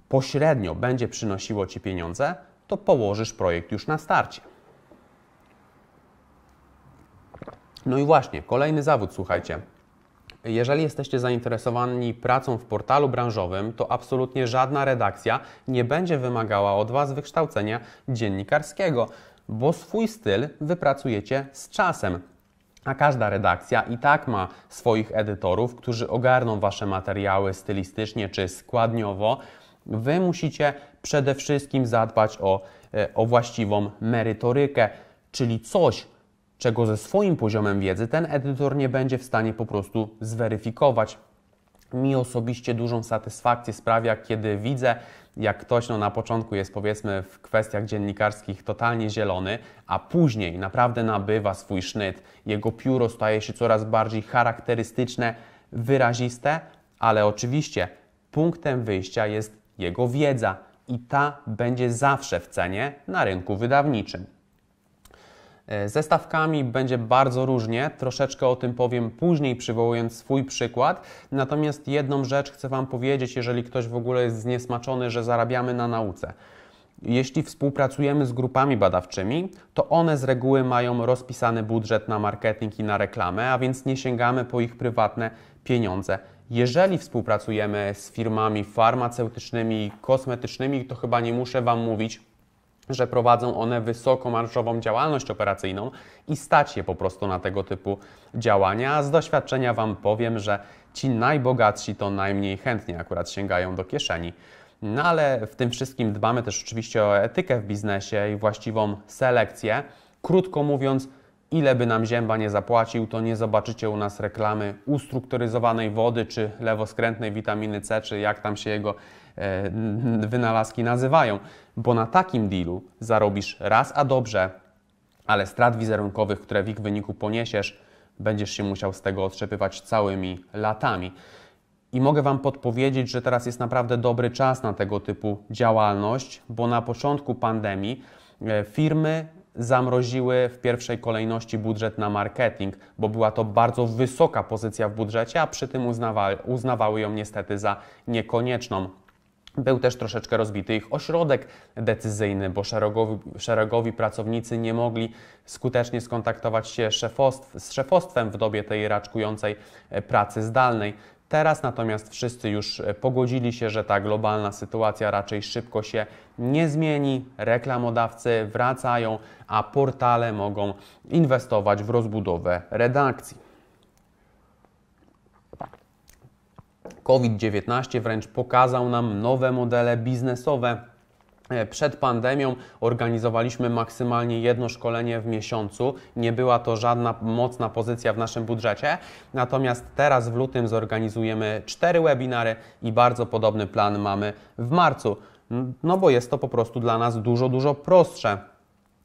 pośrednio będzie przynosiło ci pieniądze, to położysz projekt już na starcie. No i właśnie, kolejny zawód, słuchajcie, jeżeli jesteście zainteresowani pracą w portalu branżowym, to absolutnie żadna redakcja nie będzie wymagała od Was wykształcenia dziennikarskiego, bo swój styl wypracujecie z czasem. A każda redakcja i tak ma swoich edytorów, którzy ogarną Wasze materiały stylistycznie czy składniowo. Wy musicie przede wszystkim zadbać o, e, o właściwą merytorykę, czyli coś, czego ze swoim poziomem wiedzy ten edytor nie będzie w stanie po prostu zweryfikować. Mi osobiście dużą satysfakcję sprawia, kiedy widzę, jak ktoś no, na początku jest powiedzmy w kwestiach dziennikarskich totalnie zielony, a później naprawdę nabywa swój sznyt. Jego pióro staje się coraz bardziej charakterystyczne, wyraziste, ale oczywiście punktem wyjścia jest jego wiedza i ta będzie zawsze w cenie na rynku wydawniczym. E, ze stawkami będzie bardzo różnie, troszeczkę o tym powiem później, przywołując swój przykład. Natomiast jedną rzecz chcę Wam powiedzieć, jeżeli ktoś w ogóle jest zniesmaczony, że zarabiamy na nauce. Jeśli współpracujemy z grupami badawczymi, to one z reguły mają rozpisany budżet na marketing i na reklamę, a więc nie sięgamy po ich prywatne pieniądze. Jeżeli współpracujemy z firmami farmaceutycznymi, kosmetycznymi, to chyba nie muszę Wam mówić, że prowadzą one wysokomarżową działalność operacyjną i stać je po prostu na tego typu działania. Z doświadczenia Wam powiem, że ci najbogatsi to najmniej chętnie akurat sięgają do kieszeni. No ale w tym wszystkim dbamy też oczywiście o etykę w biznesie i właściwą selekcję. Krótko mówiąc, ile by nam zięba nie zapłacił, to nie zobaczycie u nas reklamy ustrukturyzowanej wody czy lewoskrętnej witaminy C, czy jak tam się jego E, wynalazki nazywają, bo na takim dealu zarobisz raz, a dobrze, ale strat wizerunkowych, które w ich wyniku poniesiesz, będziesz się musiał z tego otrzepywać całymi latami. I mogę Wam podpowiedzieć, że teraz jest naprawdę dobry czas na tego typu działalność, bo na początku pandemii e, firmy zamroziły w pierwszej kolejności budżet na marketing, bo była to bardzo wysoka pozycja w budżecie, a przy tym uznawały, uznawały ją niestety za niekonieczną. Był też troszeczkę rozbity ich ośrodek decyzyjny, bo szeregowi, szeregowi pracownicy nie mogli skutecznie skontaktować się szefostw, z szefostwem w dobie tej raczkującej e, pracy zdalnej. Teraz natomiast wszyscy już e, pogodzili się, że ta globalna sytuacja raczej szybko się nie zmieni. Reklamodawcy wracają, a portale mogą inwestować w rozbudowę redakcji. COVID-19 wręcz pokazał nam nowe modele biznesowe. E, przed pandemią organizowaliśmy maksymalnie jedno szkolenie w miesiącu. Nie była to żadna mocna pozycja w naszym budżecie. Natomiast teraz w lutym zorganizujemy cztery webinary i bardzo podobny plan mamy w marcu. No bo jest to po prostu dla nas dużo, dużo prostsze.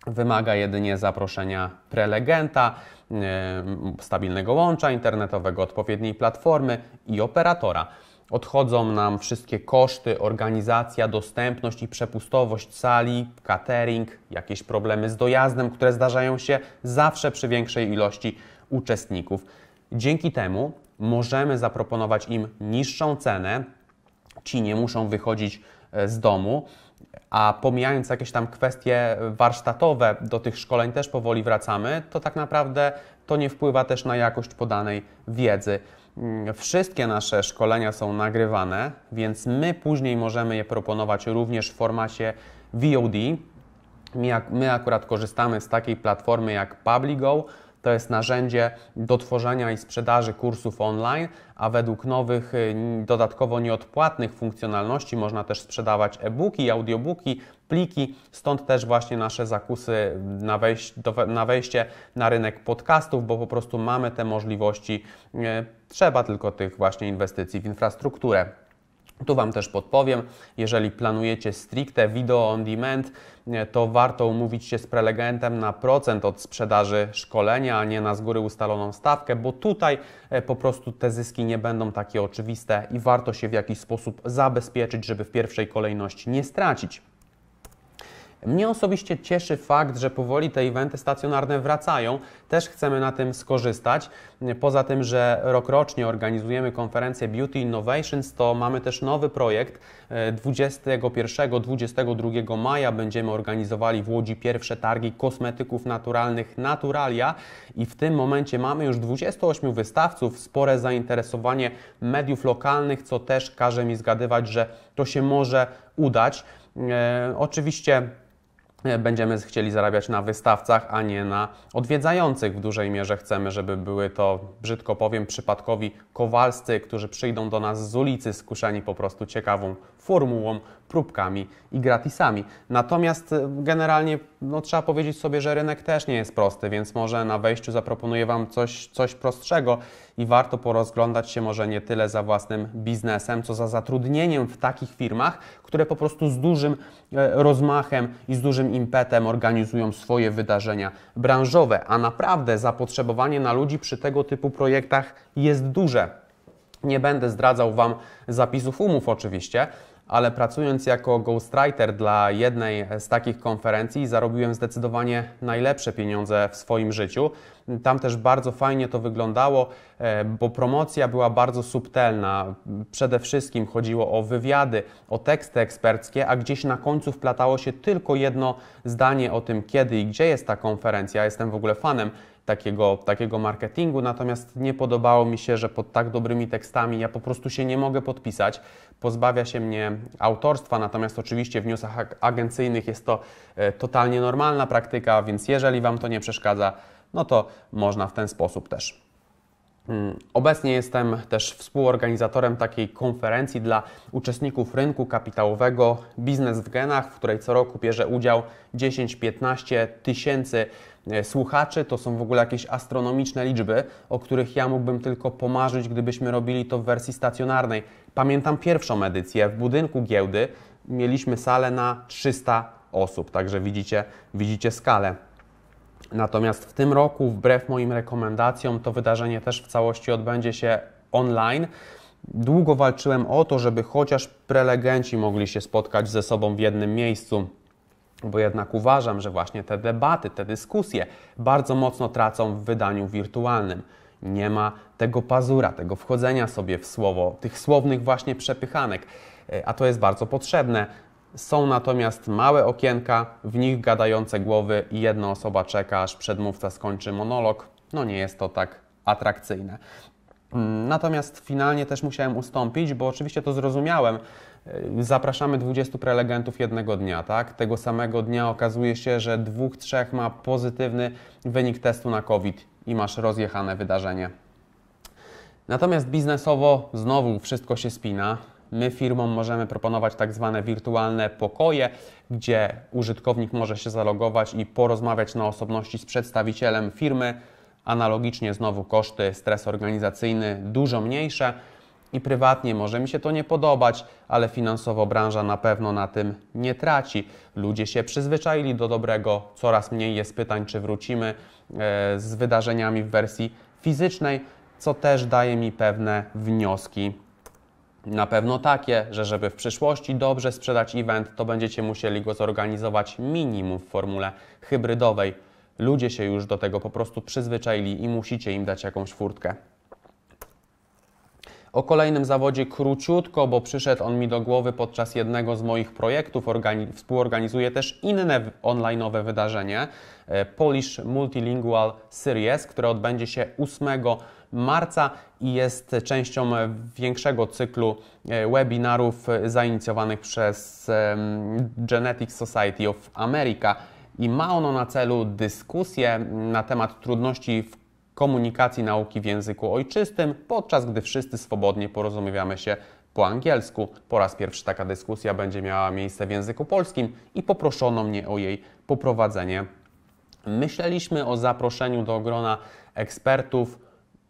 Wymaga jedynie zaproszenia prelegenta, stabilnego łącza internetowego, odpowiedniej platformy i operatora. Odchodzą nam wszystkie koszty, organizacja, dostępność i przepustowość sali, catering, jakieś problemy z dojazdem, które zdarzają się zawsze przy większej ilości uczestników. Dzięki temu możemy zaproponować im niższą cenę. Ci nie muszą wychodzić e, z domu a pomijając jakieś tam kwestie warsztatowe, do tych szkoleń też powoli wracamy, to tak naprawdę to nie wpływa też na jakość podanej wiedzy. Mm, wszystkie nasze szkolenia są nagrywane, więc my później możemy je proponować również w formacie VOD. My, akurat korzystamy z takiej platformy jak Publigo, to jest narzędzie do tworzenia i sprzedaży kursów online, a według nowych, y, dodatkowo nieodpłatnych funkcjonalności można też sprzedawać e-booki, audiobooki, pliki. Stąd też właśnie nasze zakusy na, wejś na wejście na rynek podcastów, bo po prostu mamy te możliwości. Y, trzeba tylko tych właśnie inwestycji w infrastrukturę. Tu Wam też podpowiem, jeżeli planujecie stricte video on demand, to warto umówić się z prelegentem na procent od sprzedaży szkolenia, a nie na z góry ustaloną stawkę, bo tutaj e, po prostu te zyski nie będą takie oczywiste i warto się w jakiś sposób zabezpieczyć, żeby w pierwszej kolejności nie stracić. Mnie osobiście cieszy fakt, że powoli te eventy stacjonarne wracają. Też chcemy na tym skorzystać. Poza tym, że rokrocznie organizujemy konferencję Beauty Innovations, to mamy też nowy projekt. 21-22 e, maja będziemy organizowali w Łodzi pierwsze targi kosmetyków naturalnych Naturalia i w tym momencie mamy już 28 wystawców, spore zainteresowanie mediów lokalnych, co też każe mi zgadywać, że to się może udać. E, oczywiście E, będziemy chcieli zarabiać na wystawcach, a nie na odwiedzających. W dużej mierze chcemy, żeby były to, brzydko powiem, przypadkowi kowalscy, którzy przyjdą do nas z ulicy skuszeni po prostu ciekawą formułą, próbkami i gratisami. Natomiast e, generalnie no, trzeba powiedzieć sobie, że rynek też nie jest prosty, więc może na wejściu zaproponuję Wam coś, coś prostszego i warto porozglądać się może nie tyle za własnym biznesem, co za zatrudnieniem w takich firmach, które po prostu z dużym e, rozmachem i z dużym impetem organizują swoje wydarzenia branżowe, a naprawdę zapotrzebowanie na ludzi przy tego typu projektach jest duże. Nie będę zdradzał Wam zapisów umów oczywiście, ale pracując jako ghostwriter dla jednej z takich konferencji zarobiłem zdecydowanie najlepsze pieniądze w swoim życiu. Tam też bardzo fajnie to wyglądało, e, bo promocja była bardzo subtelna. Przede wszystkim chodziło o wywiady, o teksty eksperckie, a gdzieś na końcu wplatało się tylko jedno zdanie o tym, kiedy i gdzie jest ta konferencja. Jestem w ogóle fanem takiego, takiego marketingu, natomiast nie podobało mi się, że pod tak dobrymi tekstami ja po prostu się nie mogę podpisać. Pozbawia się mnie autorstwa, natomiast oczywiście w newsach agencyjnych jest to e, totalnie normalna praktyka, więc jeżeli Wam to nie przeszkadza, no to można w ten sposób też. Mm, obecnie jestem też współorganizatorem takiej konferencji dla uczestników rynku kapitałowego Biznes w Genach, w której co roku bierze udział 10-15 tysięcy E, słuchaczy. To są w ogóle jakieś astronomiczne liczby, o których ja mógłbym tylko pomarzyć, gdybyśmy robili to w wersji stacjonarnej. Pamiętam pierwszą edycję w budynku giełdy. Mieliśmy salę na 300 osób, także widzicie, widzicie skalę. Natomiast w tym roku, wbrew moim rekomendacjom, to wydarzenie też w całości odbędzie się online. Długo walczyłem o to, żeby chociaż prelegenci mogli się spotkać ze sobą w jednym miejscu bo jednak uważam, że właśnie te debaty, te dyskusje bardzo mocno tracą w wydaniu wirtualnym. Nie ma tego pazura, tego wchodzenia sobie w słowo, tych słownych właśnie przepychanek, e, a to jest bardzo potrzebne. Są natomiast małe okienka, w nich gadające głowy i jedna osoba czeka, aż przedmówca skończy monolog. No nie jest to tak atrakcyjne. Mm, natomiast finalnie też musiałem ustąpić, bo oczywiście to zrozumiałem, E, zapraszamy 20 prelegentów jednego dnia, tak? Tego samego dnia okazuje się, że dwóch, trzech ma pozytywny wynik testu na COVID i masz rozjechane wydarzenie. Natomiast biznesowo znowu wszystko się spina. My firmom możemy proponować tak zwane wirtualne pokoje, gdzie użytkownik może się zalogować i porozmawiać na osobności z przedstawicielem firmy. Analogicznie znowu koszty, stres organizacyjny dużo mniejsze i prywatnie może mi się to nie podobać, ale finansowo branża na pewno na tym nie traci. Ludzie się przyzwyczaili do dobrego, coraz mniej jest pytań, czy wrócimy e, z wydarzeniami w wersji fizycznej, co też daje mi pewne wnioski na pewno takie, że żeby w przyszłości dobrze sprzedać event, to będziecie musieli go zorganizować minimum w formule hybrydowej. Ludzie się już do tego po prostu przyzwyczaili i musicie im dać jakąś furtkę. O kolejnym zawodzie króciutko, bo przyszedł on mi do głowy podczas jednego z moich projektów. Organi- współorganizuję też inne onlineowe wydarzenie e, Polish Multilingual Series, które odbędzie się 8 marca i jest częścią większego cyklu e, webinarów zainicjowanych przez Genetic Society of America. I ma ono na celu dyskusję na temat trudności w komunikacji nauki w języku ojczystym, podczas gdy wszyscy swobodnie porozumiewamy się po angielsku. Po raz pierwszy taka dyskusja będzie miała miejsce w języku polskim i poproszono mnie o jej poprowadzenie. Myśleliśmy o zaproszeniu do grona ekspertów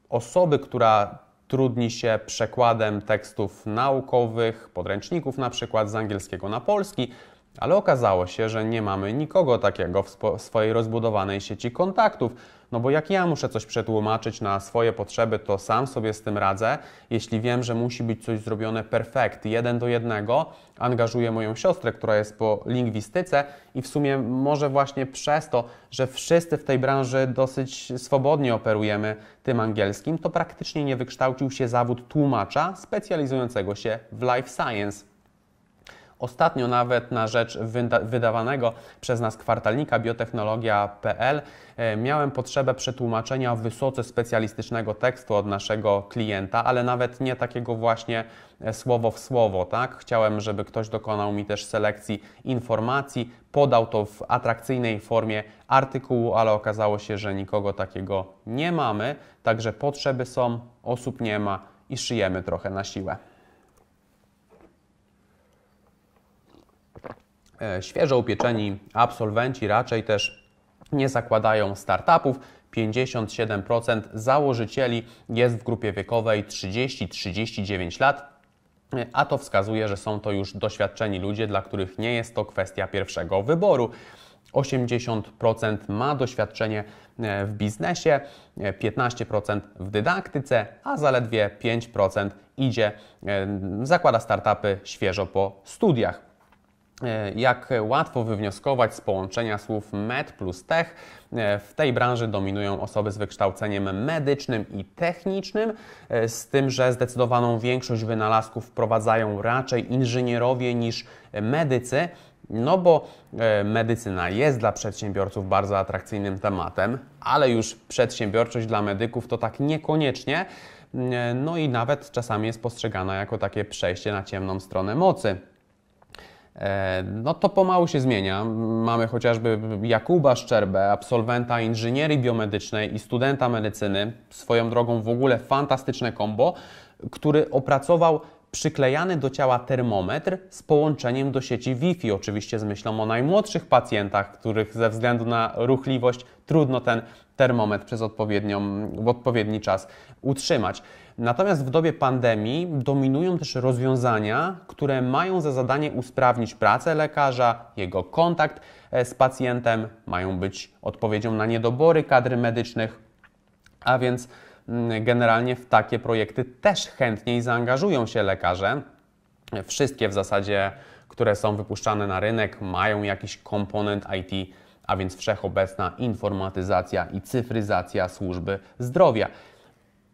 osoby, która trudni się przekładem tekstów naukowych, podręczników na przykład z angielskiego na polski, ale okazało się, że nie mamy nikogo takiego w swojej rozbudowanej sieci kontaktów. No bo jak ja muszę coś przetłumaczyć na swoje potrzeby, to sam sobie z tym radzę. Jeśli wiem, że musi być coś zrobione perfekt, jeden do jednego, angażuję moją siostrę, która jest po lingwistyce i w sumie może właśnie przez to, że wszyscy w tej branży dosyć swobodnie operujemy tym angielskim, to praktycznie nie wykształcił się zawód tłumacza specjalizującego się w life science. Ostatnio nawet na rzecz wyda wydawanego przez nas kwartalnika biotechnologia.pl e, miałem potrzebę przetłumaczenia wysoce specjalistycznego tekstu od naszego klienta, ale nawet nie takiego właśnie e, słowo w słowo, tak? Chciałem, żeby ktoś dokonał mi też selekcji informacji, podał to w atrakcyjnej formie artykułu, ale okazało się, że nikogo takiego nie mamy, także potrzeby są, osób nie ma i szyjemy trochę na siłę. E, świeżo upieczeni absolwenci raczej też nie zakładają startupów. 57% założycieli jest w grupie wiekowej 30-39 lat, e, a to wskazuje, że są to już doświadczeni ludzie, dla których nie jest to kwestia pierwszego wyboru. 80% ma doświadczenie e, w biznesie, 15% w dydaktyce, a zaledwie 5% idzie, zakłada startupy świeżo po studiach. E, jak łatwo wywnioskować z połączenia słów med plus tech, e, w tej branży dominują osoby z wykształceniem medycznym i technicznym, e, z tym, że zdecydowaną większość wynalazków wprowadzają raczej inżynierowie niż medycy, no bo medycyna jest dla przedsiębiorców bardzo atrakcyjnym tematem, ale już przedsiębiorczość dla medyków to tak niekoniecznie. No i nawet czasami jest postrzegana jako takie przejście na ciemną stronę mocy. E, no to pomału się zmienia. Mamy chociażby Jakuba Szczerbę, absolwenta inżynierii biomedycznej i studenta medycyny, swoją drogą w ogóle fantastyczne kombo, który opracował przyklejany do ciała termometr z połączeniem do sieci Wi-Fi, oczywiście z myślą o najmłodszych pacjentach, których ze względu na ruchliwość trudno ten termometr przez odpowiednią, w odpowiedni czas utrzymać. Natomiast w dobie pandemii dominują też rozwiązania, które mają za zadanie usprawnić pracę lekarza, jego kontakt e, z pacjentem, mają być odpowiedzią na niedobory kadry medycznych, a więc mm, generalnie w takie projekty też chętniej zaangażują się lekarze. Wszystkie w zasadzie, które są wypuszczane na rynek, mają jakiś komponent IT, a więc wszechobecna informatyzacja i cyfryzacja służby zdrowia.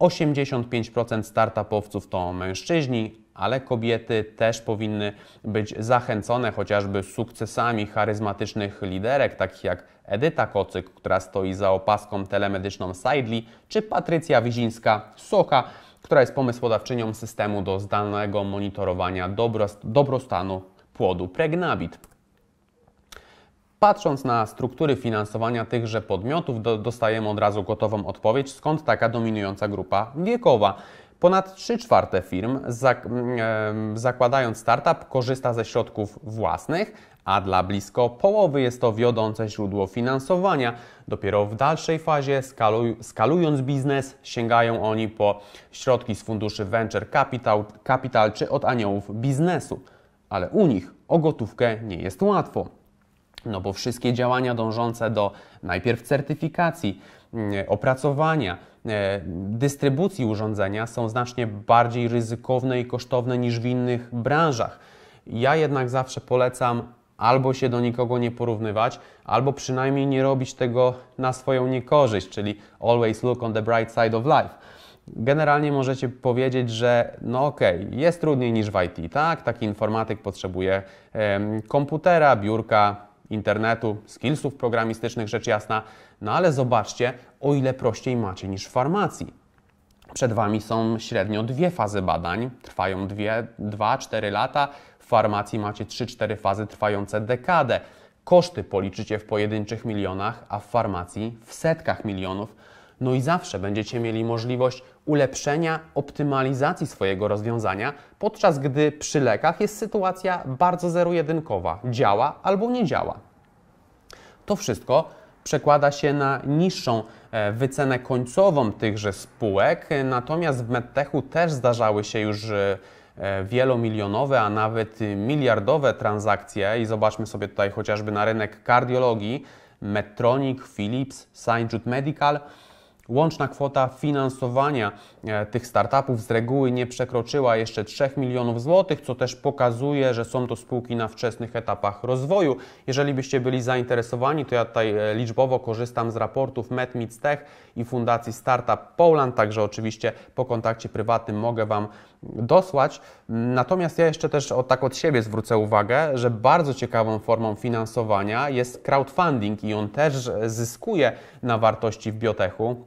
85% startupowców to mężczyźni, ale kobiety też powinny być zachęcone chociażby sukcesami charyzmatycznych liderek, takich jak Edyta Kocyk, która stoi za opaską telemedyczną Sidley, czy Patrycja Wizińska-Soka, która jest pomysłodawczynią systemu do zdalnego monitorowania dobrostanu płodu Pregnabit. Patrząc na struktury finansowania tychże podmiotów, do, dostajemy od razu gotową odpowiedź, skąd taka dominująca grupa wiekowa. Ponad 3 czwarte firm, zak zakładając startup, korzysta ze środków własnych, a dla blisko połowy jest to wiodące źródło finansowania. Dopiero w dalszej fazie, skaluj skalując biznes, sięgają oni po środki z funduszy venture capital, capital czy od aniołów biznesu. Ale u nich o gotówkę nie jest łatwo. No bo wszystkie działania dążące do najpierw certyfikacji, mm, opracowania, e, dystrybucji urządzenia są znacznie bardziej ryzykowne i kosztowne niż w innych branżach. Ja jednak zawsze polecam albo się do nikogo nie porównywać, albo przynajmniej nie robić tego na swoją niekorzyść, czyli always look on the bright side of life. Generalnie możecie powiedzieć, że no okej, okay, jest trudniej niż w IT, tak? Taki informatyk potrzebuje komputera, biurka, internetu, skillsów programistycznych, rzecz jasna. No ale zobaczcie, o ile prościej macie niż w farmacji. Przed Wami są średnio dwie fazy badań, trwają 2-4 lata. W farmacji macie 3-4 fazy trwające dekadę. Koszty policzycie w pojedynczych milionach, a w farmacji w setkach milionów. No i zawsze będziecie mieli możliwość ulepszenia, optymalizacji swojego rozwiązania, podczas gdy przy lekach jest sytuacja bardzo zero-jedynkowa, działa albo nie działa. To wszystko przekłada się na niższą e, wycenę końcową tychże spółek, natomiast w medtechu też zdarzały się już e, wielomilionowe, a nawet miliardowe transakcje i zobaczmy sobie tutaj chociażby na rynek kardiologii, Medtronic, Philips, Saint Jude Medical – Łączna kwota finansowania e, tych startupów z reguły nie przekroczyła jeszcze 3 milionów złotych, co też pokazuje, że są to spółki na wczesnych etapach rozwoju. Jeżeli byście byli zainteresowani, to ja tutaj e, liczbowo korzystam z raportów MedMeets Tech i Fundacji Startup Poland, także oczywiście po kontakcie prywatnym mogę Wam dosłać. Natomiast ja jeszcze też od, tak od siebie zwrócę uwagę, że bardzo ciekawą formą finansowania jest crowdfunding i on też zyskuje na wartości w biotechu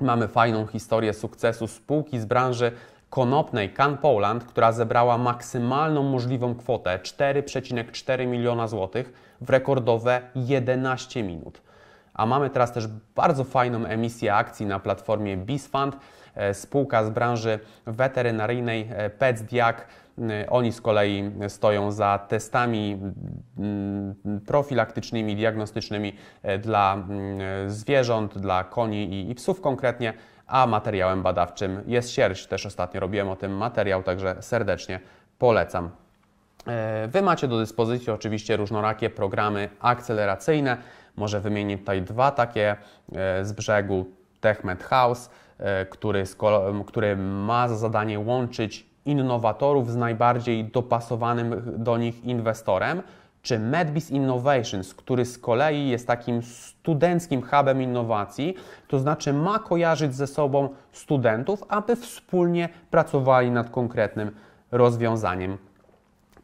mamy fajną historię sukcesu spółki z branży konopnej Can Poland, która zebrała maksymalną możliwą kwotę 4,4 miliona złotych w rekordowe 11 minut. A mamy teraz też bardzo fajną emisję akcji na platformie BizFund. E, spółka z branży weterynaryjnej e, PetsDiak Y, oni z kolei stoją za testami mm, profilaktycznymi, diagnostycznymi e, dla mm, zwierząt, dla koni i psów konkretnie, a materiałem badawczym jest sierść. Też ostatnio robiłem o tym materiał, także serdecznie polecam. E, wy macie do dyspozycji oczywiście różnorakie programy akceleracyjne. Może wymienię tutaj dwa takie e, z brzegu. TechMed House, który, który ma za zadanie łączyć innowatorów z najbardziej dopasowanym do nich inwestorem, czy MedBiz Innovations, który z kolei jest takim studenckim hubem innowacji, to znaczy ma kojarzyć ze sobą studentów, aby wspólnie pracowali nad konkretnym rozwiązaniem.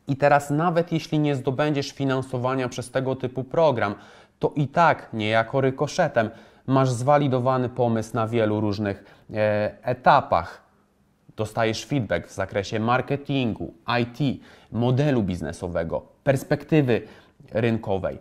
I teraz, nawet jeśli nie zdobędziesz finansowania przez tego typu program, to i tak niejako rykoszetem masz zwalidowany pomysł na wielu różnych e, etapach. Dostajesz feedback w zakresie marketingu, IT, modelu biznesowego, perspektywy rynkowej.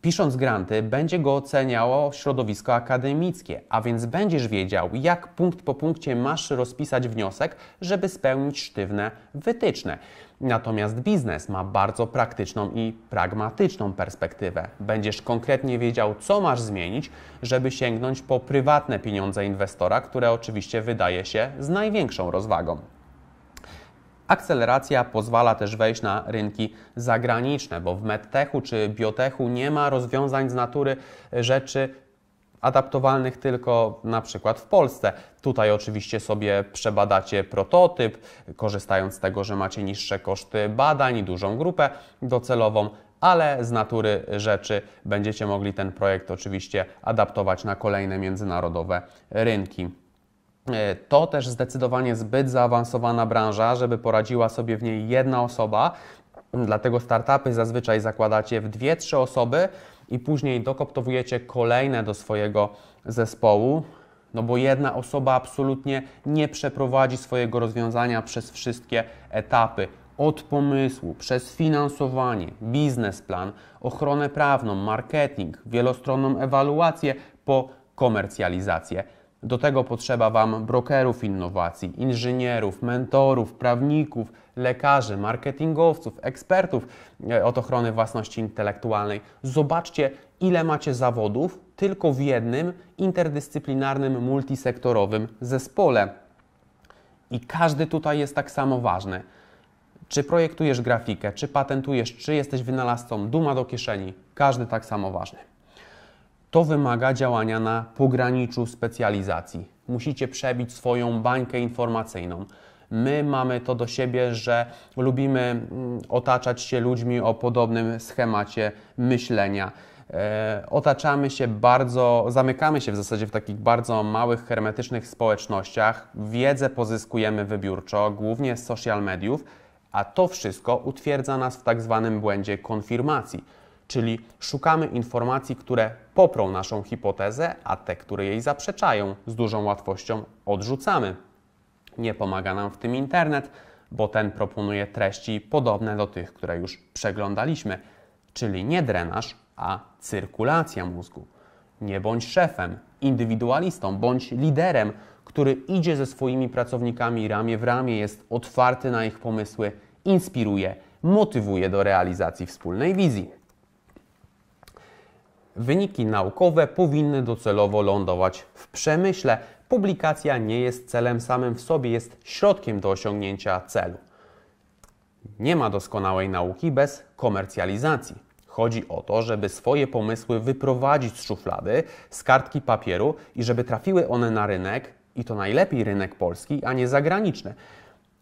Pisząc granty, będzie go oceniało środowisko akademickie, a więc będziesz wiedział, jak punkt po punkcie masz rozpisać wniosek, żeby spełnić sztywne wytyczne. Natomiast biznes ma bardzo praktyczną i pragmatyczną perspektywę. Będziesz konkretnie wiedział, co masz zmienić, żeby sięgnąć po prywatne pieniądze inwestora, które oczywiście wydaje się z największą rozwagą. Akceleracja pozwala też wejść na rynki zagraniczne, bo w medtechu czy biotechu nie ma rozwiązań z natury rzeczy adaptowalnych tylko na przykład w Polsce. Tutaj oczywiście sobie przebadacie prototyp, korzystając z tego, że macie niższe koszty badań i dużą grupę docelową, ale z natury rzeczy będziecie mogli ten projekt oczywiście adaptować na kolejne międzynarodowe rynki. E, to też zdecydowanie zbyt zaawansowana branża, żeby poradziła sobie w niej jedna osoba. Dlatego startupy zazwyczaj zakładacie w 2-3 osoby, i później dokoptowujecie kolejne do swojego zespołu, no bo jedna osoba absolutnie nie przeprowadzi swojego rozwiązania przez wszystkie etapy. Od pomysłu, przez finansowanie, biznesplan, ochronę prawną, marketing, wielostronną ewaluację, po komercjalizację. Do tego potrzeba Wam brokerów innowacji, inżynierów, mentorów, prawników, lekarzy, marketingowców, ekspertów e, od ochrony własności intelektualnej. Zobaczcie, ile macie zawodów tylko w jednym interdyscyplinarnym, multisektorowym zespole. I każdy tutaj jest tak samo ważny. Czy projektujesz grafikę, czy patentujesz, czy jesteś wynalazcą, duma do kieszeni, każdy tak samo ważny. To wymaga działania na pograniczu specjalizacji. Musicie przebić swoją bańkę informacyjną. My mamy to do siebie, że lubimy mm, otaczać się ludźmi o podobnym schemacie myślenia e, otaczamy się bardzo, zamykamy się w zasadzie w takich bardzo małych, hermetycznych społecznościach. Wiedzę pozyskujemy wybiórczo, głównie z social mediów, a to wszystko utwierdza nas w tak zwanym błędzie konfirmacji. Czyli szukamy informacji, które poprą naszą hipotezę, a te, które jej zaprzeczają, z dużą łatwością odrzucamy. Nie pomaga nam w tym internet, bo ten proponuje treści podobne do tych, które już przeglądaliśmy, czyli nie drenaż, a cyrkulacja mózgu. Nie bądź szefem, indywidualistą, bądź liderem, który idzie ze swoimi pracownikami ramię w ramię, jest otwarty na ich pomysły, inspiruje, motywuje do realizacji wspólnej wizji. Wyniki naukowe powinny docelowo lądować w przemyśle, publikacja nie jest celem samym w sobie, jest środkiem do osiągnięcia celu. Nie ma doskonałej nauki bez komercjalizacji. Chodzi o to, żeby swoje pomysły wyprowadzić z szuflady, z kartki papieru i żeby trafiły one na rynek i to najlepiej rynek polski, a nie zagraniczny.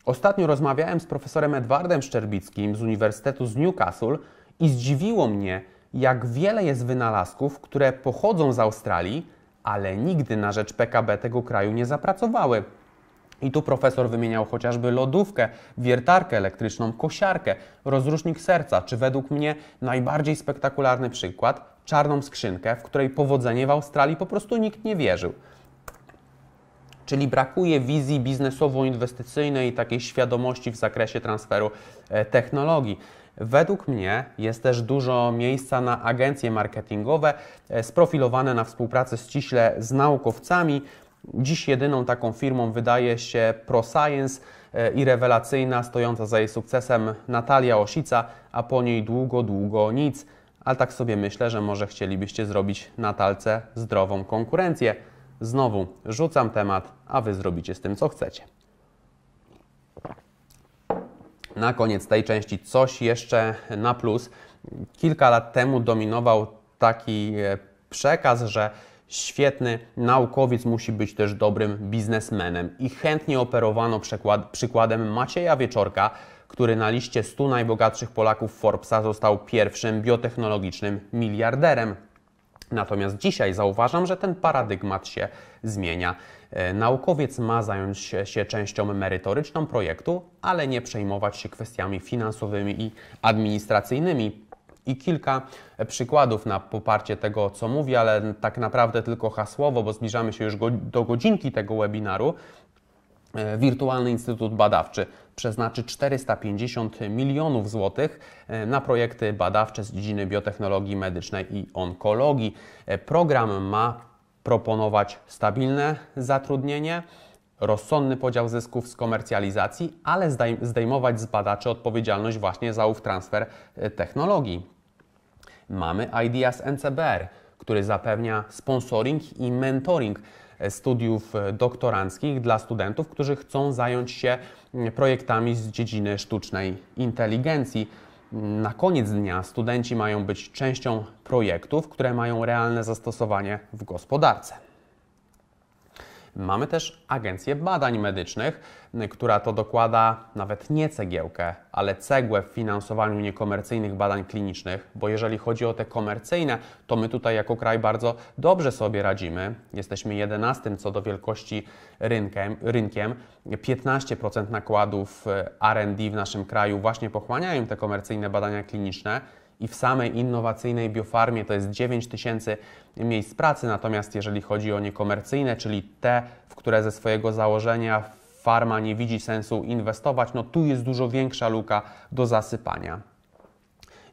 Ostatnio rozmawiałem z profesorem Edwardem Szczerbickim z Uniwersytetu z Newcastle i zdziwiło mnie, jak wiele jest wynalazków, które pochodzą z Australii, ale nigdy na rzecz PKB tego kraju nie zapracowały. I tu profesor wymieniał chociażby lodówkę, wiertarkę elektryczną, kosiarkę, rozrusznik serca, czy według mnie najbardziej spektakularny przykład czarną skrzynkę, w której powodzenie w Australii po prostu nikt nie wierzył. Czyli brakuje wizji biznesowo-inwestycyjnej, takiej świadomości w zakresie transferu e, technologii. Według mnie jest też dużo miejsca na agencje marketingowe e, sprofilowane na współpracę ściśle z naukowcami. Dziś jedyną taką firmą wydaje się ProScience e, i rewelacyjna, stojąca za jej sukcesem Natalia Osica, a po niej długo, długo nic. Ale tak sobie myślę, że może chcielibyście zrobić Natalce zdrową konkurencję. Znowu rzucam temat, a Wy zrobicie z tym co chcecie na koniec tej części coś jeszcze na plus. Kilka lat temu dominował taki e, przekaz, że świetny naukowiec musi być też dobrym biznesmenem i chętnie operowano przykład, przykładem Macieja Wieczorka, który na liście 100 najbogatszych Polaków Forbesa został pierwszym biotechnologicznym miliarderem. Natomiast dzisiaj zauważam, że ten paradygmat się zmienia. E, naukowiec ma zająć się częścią merytoryczną projektu, ale nie przejmować się kwestiami finansowymi i administracyjnymi. I kilka przykładów na poparcie tego, co mówi, ale tak naprawdę tylko hasłowo, bo zbliżamy się już do godzinki tego webinaru. E, Wirtualny Instytut Badawczy przeznaczy 450 milionów złotych e, na projekty badawcze z dziedziny biotechnologii medycznej i onkologii. Program ma proponować stabilne zatrudnienie, rozsądny podział zysków z komercjalizacji, ale zdejmować z badaczy odpowiedzialność właśnie za ów transfer e, technologii. Mamy Ideas NCBR, który zapewnia sponsoring i mentoring e, studiów e, doktoranckich dla studentów, którzy chcą zająć się projektami z dziedziny sztucznej inteligencji na koniec dnia studenci mają być częścią projektów, które mają realne zastosowanie w gospodarce. Mamy też Agencję Badań Medycznych, która to dokłada nawet nie cegiełkę, ale cegłę w finansowaniu niekomercyjnych badań klinicznych, bo jeżeli chodzi o te komercyjne, to my tutaj jako kraj bardzo dobrze sobie radzimy. Jesteśmy 11 co do wielkości rynkiem, rynkiem. 15% nakładów e, RD w naszym kraju właśnie pochłaniają te komercyjne badania kliniczne i w samej innowacyjnej biofarmie to jest 9 tysięcy miejsc pracy, natomiast jeżeli chodzi o niekomercyjne, czyli te, w które ze swojego założenia farma nie widzi sensu inwestować, no tu jest dużo większa luka do zasypania.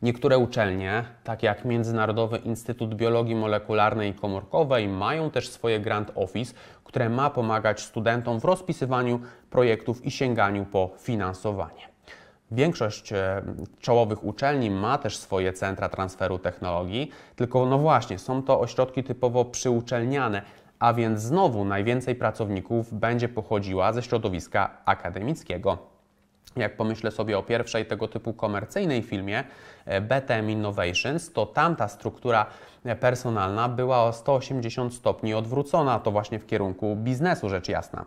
Niektóre uczelnie, tak jak Międzynarodowy Instytut Biologii Molekularnej i Komórkowej, mają też swoje grant office, które ma pomagać studentom w rozpisywaniu projektów i sięganiu po finansowanie. Większość e, czołowych uczelni ma też swoje centra transferu technologii, tylko no właśnie, są to ośrodki typowo przyuczelniane, a więc znowu najwięcej pracowników będzie pochodziła ze środowiska akademickiego. Jak pomyślę sobie o pierwszej tego typu komercyjnej filmie e, BTM Innovations, to tamta struktura e, personalna była o 180 stopni odwrócona, to właśnie w kierunku biznesu rzecz jasna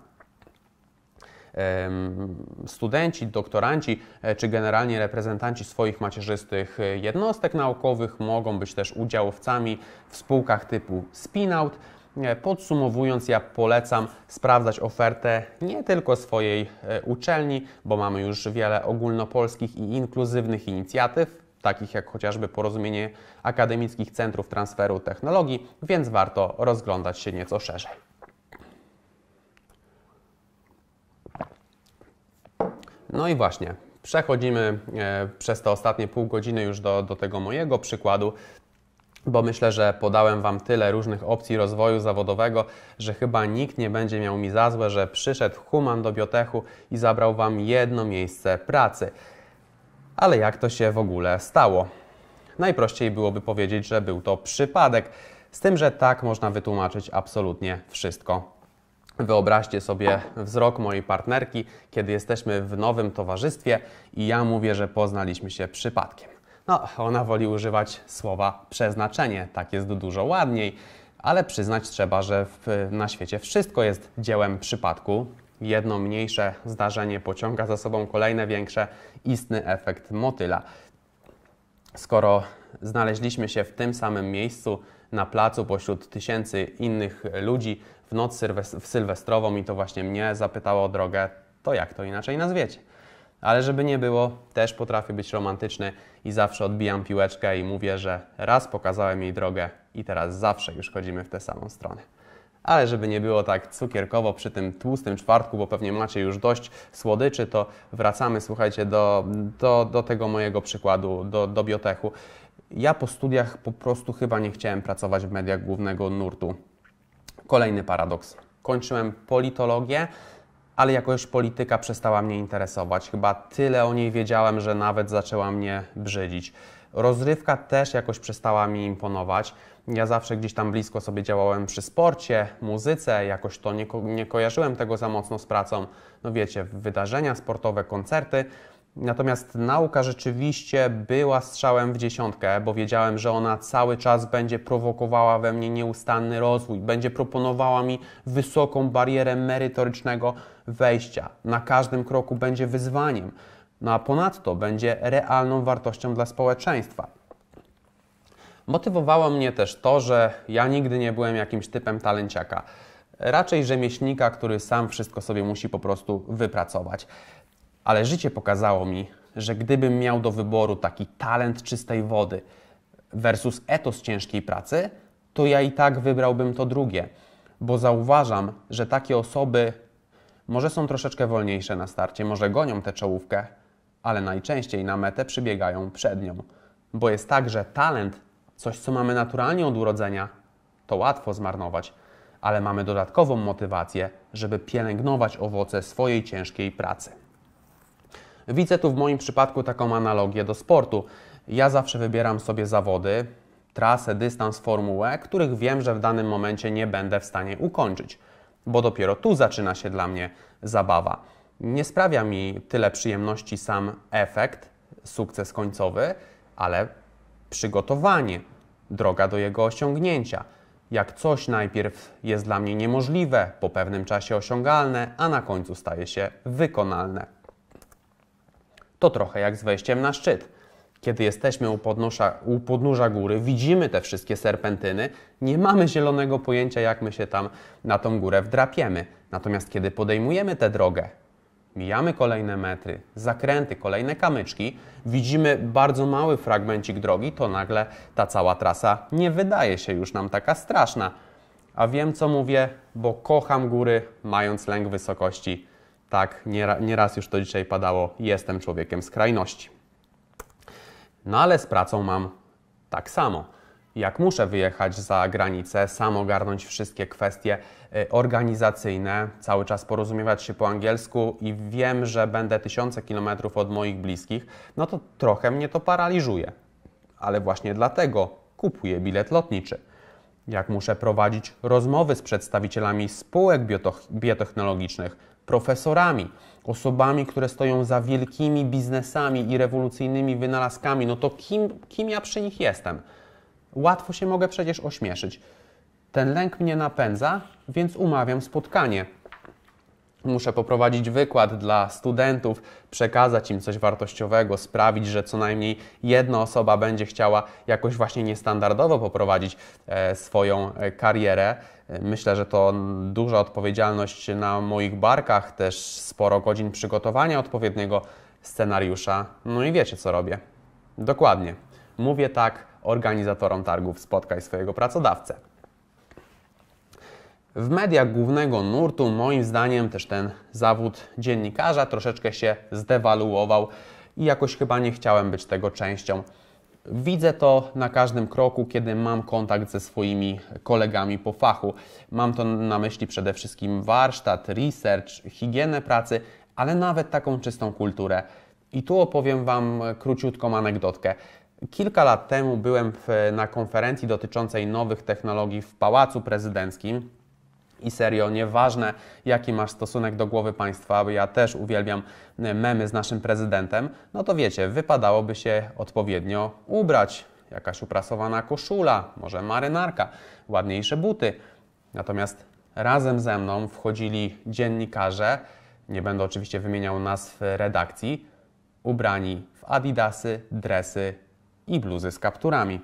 studenci, doktoranci e, czy generalnie reprezentanci swoich macierzystych e, jednostek naukowych mogą być też udziałowcami w spółkach typu spinout. E, podsumowując, ja polecam sprawdzać ofertę nie tylko swojej uczelni, bo mamy już wiele ogólnopolskich i inkluzywnych inicjatyw, takich jak chociażby porozumienie akademickich centrów transferu technologii, więc warto rozglądać się nieco szerzej. No i właśnie, przechodzimy e, przez te ostatnie pół godziny już do, do tego mojego przykładu, bo myślę, że podałem Wam tyle różnych opcji rozwoju zawodowego, że chyba nikt nie będzie miał mi za złe, że przyszedł human do biotechu i zabrał Wam jedno miejsce pracy. Ale jak to się w ogóle stało? Najprościej byłoby powiedzieć, że był to przypadek, z tym, że tak można wytłumaczyć absolutnie wszystko Wyobraźcie sobie wzrok mojej partnerki, kiedy jesteśmy w nowym towarzystwie i ja mówię, że poznaliśmy się przypadkiem. No, ona woli używać słowa przeznaczenie, tak jest dużo ładniej, ale przyznać trzeba, że w, na świecie wszystko jest dziełem przypadku. Jedno mniejsze zdarzenie pociąga za sobą kolejne większe, istny efekt motyla. Skoro znaleźliśmy się w tym samym miejscu na placu pośród tysięcy innych ludzi, w noc sylwestrową i to właśnie mnie zapytało o drogę, to jak to inaczej nazwiecie? Ale żeby nie było, też potrafię być romantyczny i zawsze odbijam piłeczkę i mówię, że raz pokazałem jej drogę i teraz zawsze już chodzimy w tę samą stronę. Ale żeby nie było tak cukierkowo przy tym tłustym czwartku, bo pewnie macie już dość słodyczy, to wracamy, słuchajcie, do, do, do tego mojego przykładu, do, do biotechu. Ja po studiach po prostu chyba nie chciałem pracować w mediach głównego nurtu. Kolejny paradoks. Kończyłem politologię, ale jakoś polityka przestała mnie interesować. Chyba tyle o niej wiedziałem, że nawet zaczęła mnie brzydzić. Rozrywka też jakoś przestała mi imponować. Ja zawsze gdzieś tam blisko sobie działałem przy sporcie, muzyce, jakoś to nie, ko nie kojarzyłem tego za mocno z pracą. No wiecie, wydarzenia sportowe, koncerty. Natomiast nauka rzeczywiście była strzałem w dziesiątkę, bo wiedziałem, że ona cały czas będzie prowokowała we mnie nieustanny rozwój, będzie proponowała mi wysoką barierę merytorycznego wejścia. Na każdym kroku będzie wyzwaniem, no a ponadto będzie realną wartością dla społeczeństwa. Motywowało mnie też to, że ja nigdy nie byłem jakimś typem talenciaka. Raczej rzemieślnika, który sam wszystko sobie musi po prostu wypracować. Ale życie pokazało mi, że gdybym miał do wyboru taki talent czystej wody versus etos ciężkiej pracy, to ja i tak wybrałbym to drugie, bo zauważam, że takie osoby może są troszeczkę wolniejsze na starcie, może gonią tę czołówkę, ale najczęściej na metę przybiegają przed nią, bo jest tak, że talent, coś co mamy naturalnie od urodzenia, to łatwo zmarnować, ale mamy dodatkową motywację, żeby pielęgnować owoce swojej ciężkiej pracy. Widzę tu w moim przypadku taką analogię do sportu. Ja zawsze wybieram sobie zawody, trasę, dystans, formułę, których wiem, że w danym momencie nie będę w stanie ukończyć, bo dopiero tu zaczyna się dla mnie zabawa. Nie sprawia mi tyle przyjemności sam efekt, sukces końcowy, ale przygotowanie, droga do jego osiągnięcia. Jak coś najpierw jest dla mnie niemożliwe, po pewnym czasie osiągalne, a na końcu staje się wykonalne. To trochę jak z wejściem na szczyt. Kiedy jesteśmy u, podnosza, u podnóża góry, widzimy te wszystkie serpentyny, nie mamy zielonego pojęcia, jak my się tam na tą górę wdrapiemy. Natomiast kiedy podejmujemy tę drogę, mijamy kolejne metry, zakręty, kolejne kamyczki, widzimy bardzo mały fragmencik drogi, to nagle ta cała trasa nie wydaje się już nam taka straszna. A wiem, co mówię, bo kocham góry, mając lęk wysokości tak, nieraz już to dzisiaj padało. Jestem człowiekiem skrajności. No ale z pracą mam tak samo. Jak muszę wyjechać za granicę, sam ogarnąć wszystkie kwestie y, organizacyjne, cały czas porozumiewać się po angielsku i wiem, że będę tysiące kilometrów od moich bliskich, no to trochę mnie to paraliżuje. Ale właśnie dlatego kupuję bilet lotniczy jak muszę prowadzić rozmowy z przedstawicielami spółek biotechnologicznych, profesorami, osobami, które stoją za wielkimi biznesami i rewolucyjnymi wynalazkami, no to kim, kim ja przy nich jestem? Łatwo się mogę przecież ośmieszyć. Ten lęk mnie napędza, więc umawiam spotkanie. Muszę poprowadzić wykład dla studentów, przekazać im coś wartościowego, sprawić, że co najmniej jedna osoba będzie chciała jakoś właśnie niestandardowo poprowadzić e, swoją e, karierę. Myślę, że to duża odpowiedzialność na moich barkach, też sporo godzin przygotowania odpowiedniego scenariusza. No i wiecie, co robię. Dokładnie. Mówię tak organizatorom targów Spotkaj swojego pracodawcę. W mediach głównego nurtu, moim zdaniem, też ten zawód dziennikarza troszeczkę się zdewaluował i jakoś chyba nie chciałem być tego częścią. Widzę to na każdym kroku, kiedy mam kontakt ze swoimi kolegami po fachu. Mam to na myśli przede wszystkim warsztat, research, higienę pracy, ale nawet taką czystą kulturę. I tu opowiem Wam króciutką anegdotkę. Kilka lat temu byłem w, na konferencji dotyczącej nowych technologii w Pałacu Prezydenckim i serio, nieważne jaki masz stosunek do głowy państwa, bo ja też uwielbiam e, memy z naszym prezydentem, no to wiecie, wypadałoby się odpowiednio ubrać. Jakaś uprasowana koszula, może marynarka, ładniejsze buty. Natomiast razem ze mną wchodzili dziennikarze, nie będę oczywiście wymieniał nazw redakcji, ubrani w adidasy, dresy i bluzy z kapturami.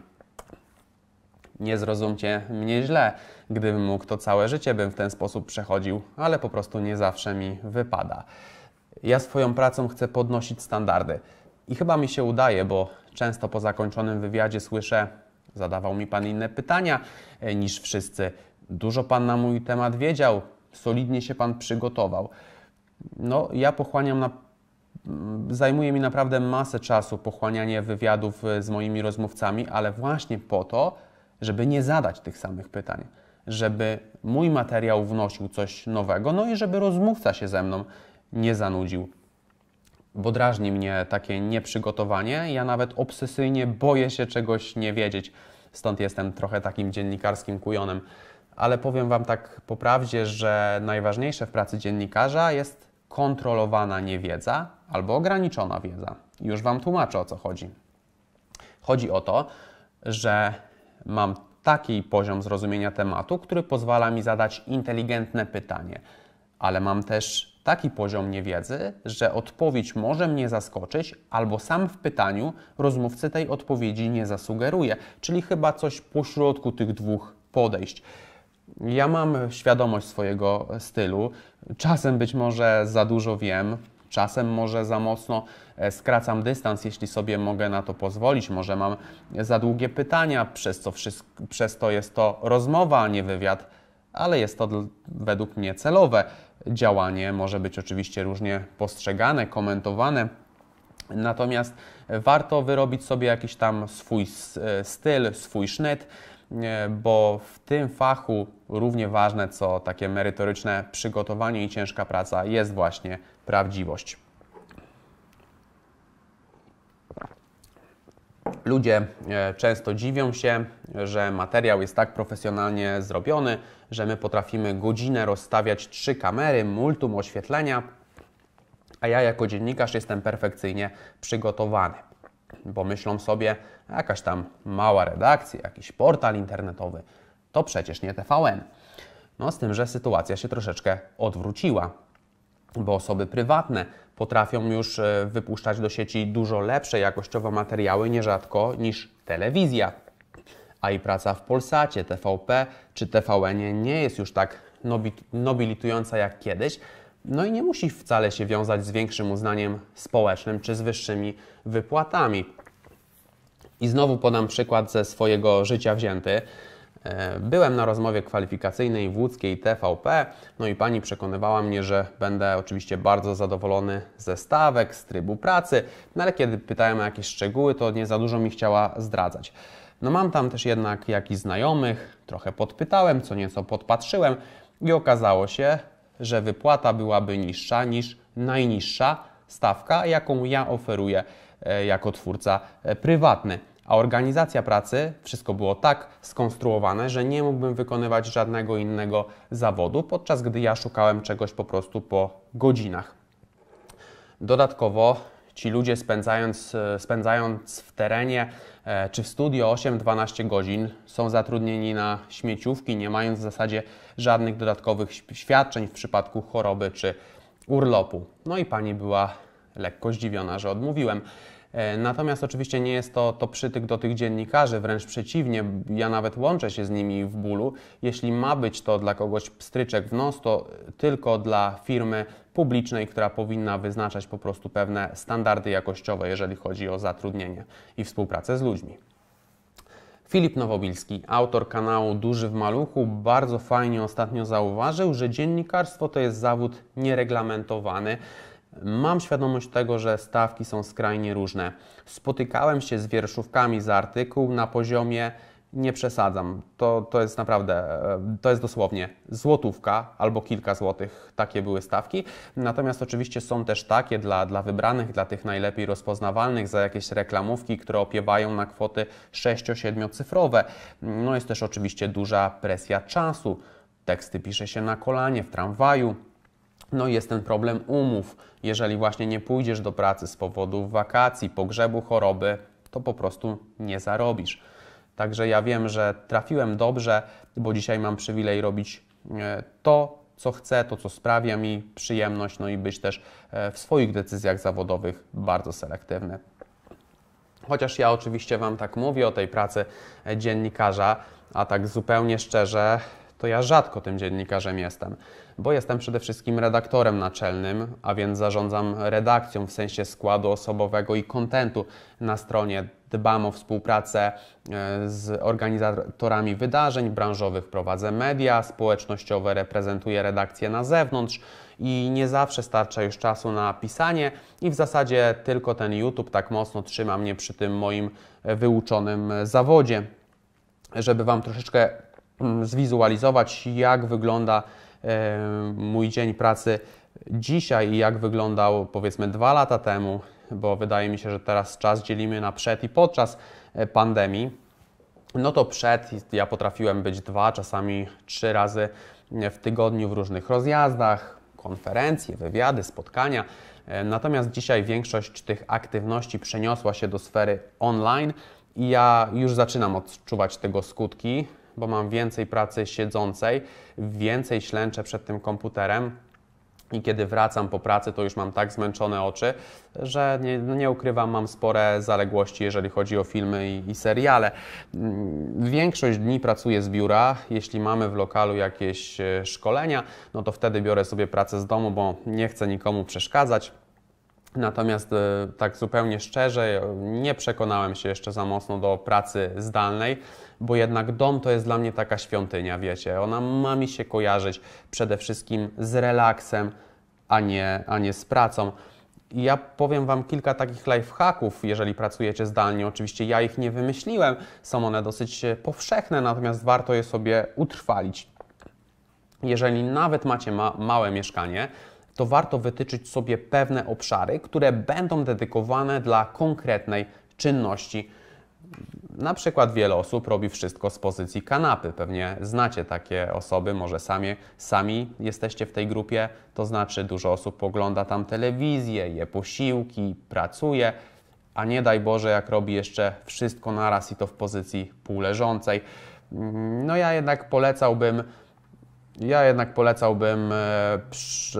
Nie zrozumcie mnie źle Gdybym mógł, to całe życie bym w ten sposób przechodził, ale po prostu nie zawsze mi wypada. Ja swoją pracą chcę podnosić standardy. I chyba mi się udaje, bo często po zakończonym wywiadzie słyszę, zadawał mi pan inne pytania e, niż wszyscy. Dużo pan na mój temat wiedział, solidnie się pan przygotował. No, ja pochłaniam na mm, zajmuje mi naprawdę masę czasu pochłanianie wywiadów e, z moimi rozmówcami, ale właśnie po to, żeby nie zadać tych samych pytań żeby mój materiał wnosił coś nowego, no i żeby rozmówca się ze mną nie zanudził. Bo drażni mnie takie nieprzygotowanie, ja nawet obsesyjnie boję się czegoś nie wiedzieć, stąd jestem trochę takim dziennikarskim kujonem. Ale powiem Wam tak po prawdzie, że najważniejsze w pracy dziennikarza jest kontrolowana niewiedza albo ograniczona wiedza. Już Wam tłumaczę o co chodzi. Chodzi o to, że mam taki poziom zrozumienia tematu, który pozwala mi zadać inteligentne pytanie. Ale mam też taki poziom niewiedzy, że odpowiedź może mnie zaskoczyć, albo sam w pytaniu rozmówcy tej odpowiedzi nie zasugeruje, czyli chyba coś pośrodku tych dwóch podejść. Ja mam świadomość swojego stylu. Czasem być może za dużo wiem, czasem może za mocno e, skracam dystans, jeśli sobie mogę na to pozwolić, może mam za długie pytania, przez, co wszystko, przez to jest to rozmowa, a nie wywiad, ale jest to według mnie celowe działanie, może być oczywiście różnie postrzegane, komentowane. Natomiast e, warto wyrobić sobie jakiś tam swój e, styl, swój sznyt, bo w tym fachu równie ważne co takie merytoryczne przygotowanie i ciężka praca jest właśnie prawdziwość. Ludzie e, często dziwią się, że materiał jest tak profesjonalnie zrobiony, że my potrafimy godzinę rozstawiać trzy kamery, multum oświetlenia, a ja jako dziennikarz jestem perfekcyjnie przygotowany. Bo myślą sobie, jakaś tam mała redakcja, jakiś portal internetowy, to przecież nie TVN. No z tym, że sytuacja się troszeczkę odwróciła bo osoby prywatne potrafią już e, wypuszczać do sieci dużo lepsze jakościowo materiały nierzadko niż telewizja. A i praca w Polsacie, TVP czy TVN nie jest już tak nobilitująca jak kiedyś, no i nie musi wcale się wiązać z większym uznaniem społecznym czy z wyższymi wypłatami. I znowu podam przykład ze swojego życia wzięty. E, byłem na rozmowie kwalifikacyjnej w łódzkiej TVP, no i pani przekonywała mnie, że będę oczywiście bardzo zadowolony ze stawek, z trybu pracy, no ale kiedy pytałem o jakieś szczegóły, to nie za dużo mi chciała zdradzać. No mam tam też jednak jakiś znajomych, trochę podpytałem, co nieco podpatrzyłem i okazało się, że wypłata byłaby niższa niż najniższa stawka, jaką ja oferuję e, jako twórca e, prywatny. A organizacja pracy, wszystko było tak skonstruowane, że nie mógłbym wykonywać żadnego innego zawodu, podczas gdy ja szukałem czegoś po prostu po godzinach. Dodatkowo ci ludzie spędzając, spędzając w terenie e, czy w studio 8-12 godzin są zatrudnieni na śmieciówki, nie mając w zasadzie żadnych dodatkowych świadczeń w przypadku choroby czy urlopu. No i pani była lekko zdziwiona, że odmówiłem. E, natomiast oczywiście nie jest to, to przytyk do tych dziennikarzy, wręcz przeciwnie, ja nawet łączę się z nimi w bólu. Jeśli ma być to dla kogoś pstryczek w nos, to tylko dla firmy publicznej, która powinna wyznaczać po prostu pewne standardy jakościowe, jeżeli chodzi o zatrudnienie i współpracę z ludźmi. Filip Nowobilski, autor kanału Duży w Maluchu, bardzo fajnie ostatnio zauważył, że dziennikarstwo to jest zawód niereglamentowany. Mam świadomość tego, że stawki są skrajnie różne. Spotykałem się z wierszówkami za artykuł na poziomie nie przesadzam. To, to jest naprawdę, e, to jest dosłownie złotówka albo kilka złotych. Takie były stawki. Natomiast oczywiście są też takie dla, dla wybranych, dla tych najlepiej rozpoznawalnych, za jakieś reklamówki, które opiewają na kwoty 6-7 cyfrowe. No jest też oczywiście duża presja czasu. Teksty pisze się na kolanie, w tramwaju. No i jest ten problem umów jeżeli właśnie nie pójdziesz do pracy z powodu wakacji, pogrzebu, choroby, to po prostu nie zarobisz. Także ja wiem, że trafiłem dobrze, bo dzisiaj mam przywilej robić e, to, co chcę, to, co sprawia mi przyjemność, no i być też e, w swoich decyzjach zawodowych bardzo selektywny. Chociaż ja oczywiście Wam tak mówię o tej pracy e, dziennikarza, a tak zupełnie szczerze, to ja rzadko tym dziennikarzem jestem bo jestem przede wszystkim redaktorem naczelnym, a więc zarządzam redakcją w sensie składu osobowego i kontentu na stronie. Dbam o współpracę e, z organizatorami wydarzeń branżowych, prowadzę media społecznościowe, reprezentuję redakcję na zewnątrz i nie zawsze starcza już czasu na pisanie i w zasadzie tylko ten YouTube tak mocno trzyma mnie przy tym moim e, wyuczonym zawodzie, żeby Wam troszeczkę mm, zwizualizować, jak wygląda E, mój dzień pracy dzisiaj i jak wyglądał powiedzmy dwa lata temu, bo wydaje mi się, że teraz czas dzielimy na przed i podczas e, pandemii. No to przed ja potrafiłem być dwa, czasami trzy razy e, w tygodniu w różnych rozjazdach, konferencje, wywiady, spotkania. Natomiast dzisiaj większość tych aktywności przeniosła się do sfery online i ja już zaczynam odczuwać tego skutki bo mam więcej pracy siedzącej, więcej ślęczę przed tym komputerem. I kiedy wracam po pracy, to już mam tak zmęczone oczy, że nie, no nie ukrywam, mam spore zaległości, jeżeli chodzi o filmy i, i, seriale. Mm, większość dni pracuję z biura. Jeśli mamy w lokalu jakieś e, szkolenia, no to wtedy biorę sobie pracę z domu, bo nie chcę nikomu przeszkadzać. Natomiast e, tak zupełnie szczerze, nie przekonałem się jeszcze za mocno do pracy zdalnej bo jednak dom to jest dla mnie taka świątynia, wiecie. Ona ma mi się kojarzyć przede wszystkim z relaksem, a nie, a nie z pracą. Ja powiem Wam kilka takich lifehacków, jeżeli pracujecie zdalnie. Oczywiście ja ich nie wymyśliłem, są one dosyć e, powszechne, natomiast warto je sobie utrwalić. Jeżeli nawet macie ma małe mieszkanie, to warto wytyczyć sobie pewne obszary, które będą dedykowane dla konkretnej czynności na przykład wiele osób robi wszystko z pozycji kanapy. Pewnie znacie takie osoby, może sami, sami jesteście w tej grupie, to znaczy dużo osób ogląda tam telewizję, je posiłki, pracuje, a nie daj Boże, jak robi jeszcze wszystko naraz i to w pozycji półleżącej. Mm, no ja jednak polecałbym ja jednak polecałbym, e, przy...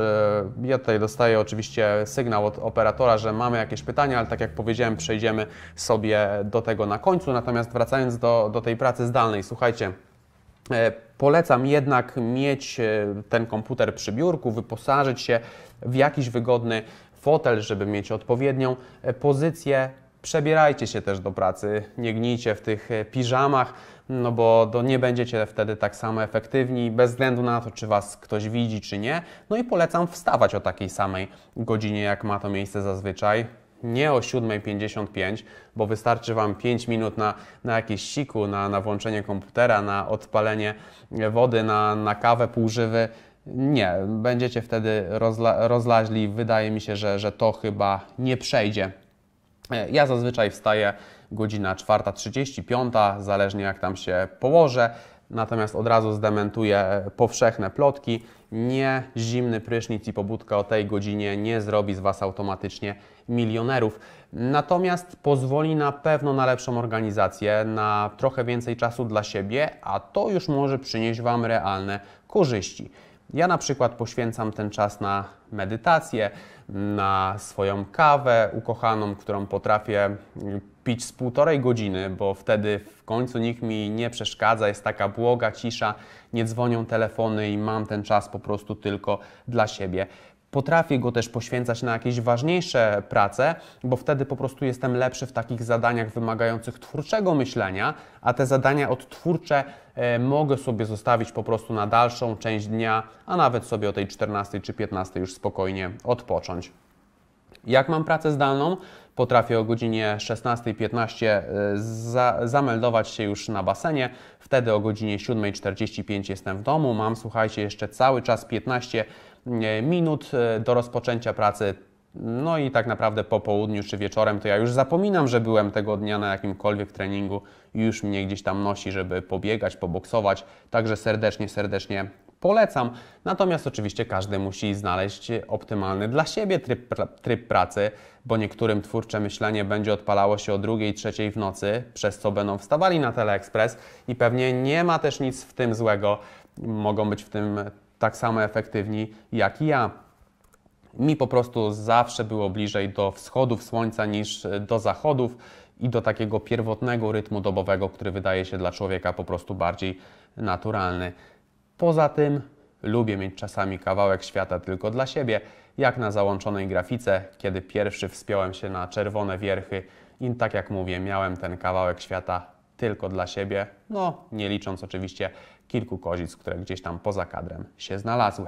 ja tutaj dostaję oczywiście sygnał od operatora, że mamy jakieś pytania, ale tak jak powiedziałem, przejdziemy sobie do tego na końcu. Natomiast wracając do, do tej pracy zdalnej, słuchajcie, e, polecam jednak mieć e, ten komputer przy biurku, wyposażyć się w jakiś wygodny fotel, żeby mieć odpowiednią pozycję. Przebierajcie się też do pracy, nie gnijcie w tych piżamach no bo to nie będziecie wtedy tak samo efektywni, bez względu na to, czy Was ktoś widzi, czy nie. No i polecam wstawać o takiej samej godzinie, jak ma to miejsce zazwyczaj. Nie o 7.55, bo wystarczy Wam 5 minut na, na jakieś siku, na, na włączenie komputera, na odpalenie wody, na, na kawę półżywy. Nie, będziecie wtedy rozla rozlaźli. Wydaje mi się, że, że to chyba nie przejdzie. Ja zazwyczaj wstaję godzina 4.35, zależnie jak tam się położę. Natomiast od razu zdementuję powszechne plotki. Nie zimny prysznic i pobudka o tej godzinie nie zrobi z Was automatycznie milionerów. Natomiast pozwoli na pewno na lepszą organizację, na trochę więcej czasu dla siebie, a to już może przynieść Wam realne korzyści. Ja na przykład poświęcam ten czas na medytację, na swoją kawę ukochaną, którą potrafię mm, pić z półtorej godziny, bo wtedy w końcu nikt mi nie przeszkadza, jest taka błoga cisza, nie dzwonią telefony i mam ten czas po prostu tylko dla siebie. Potrafię go też poświęcać na jakieś ważniejsze prace, bo wtedy po prostu jestem lepszy w takich zadaniach wymagających twórczego myślenia, a te zadania odtwórcze e, mogę sobie zostawić po prostu na dalszą część dnia, a nawet sobie o tej 14 czy 15 już spokojnie odpocząć. Jak mam pracę zdalną? Potrafię o godzinie 16.15 e, za zameldować się już na basenie. Wtedy o godzinie 7.45 jestem w domu. Mam, słuchajcie, jeszcze cały czas 15 E, minut e, do rozpoczęcia pracy. No i tak naprawdę po południu czy wieczorem to ja już zapominam, że byłem tego dnia na jakimkolwiek treningu i już mnie gdzieś tam nosi, żeby pobiegać, poboksować. Także serdecznie, serdecznie polecam. Natomiast oczywiście każdy musi znaleźć optymalny dla siebie tryb, tryb pracy, bo niektórym twórcze myślenie będzie odpalało się o drugiej, trzeciej w nocy, przez co będą wstawali na teleekspres i pewnie nie ma też nic w tym złego. Mogą być w tym tak samo efektywni jak i ja. Mi po prostu zawsze było bliżej do wschodów słońca niż e, do zachodów i do takiego pierwotnego rytmu dobowego, który wydaje się dla człowieka po prostu bardziej naturalny. Poza tym lubię mieć czasami kawałek świata tylko dla siebie, jak na załączonej grafice, kiedy pierwszy wspiąłem się na czerwone wierchy i tak jak mówię, miałem ten kawałek świata tylko dla siebie, no nie licząc oczywiście kilku kozic, które gdzieś tam poza kadrem się znalazły.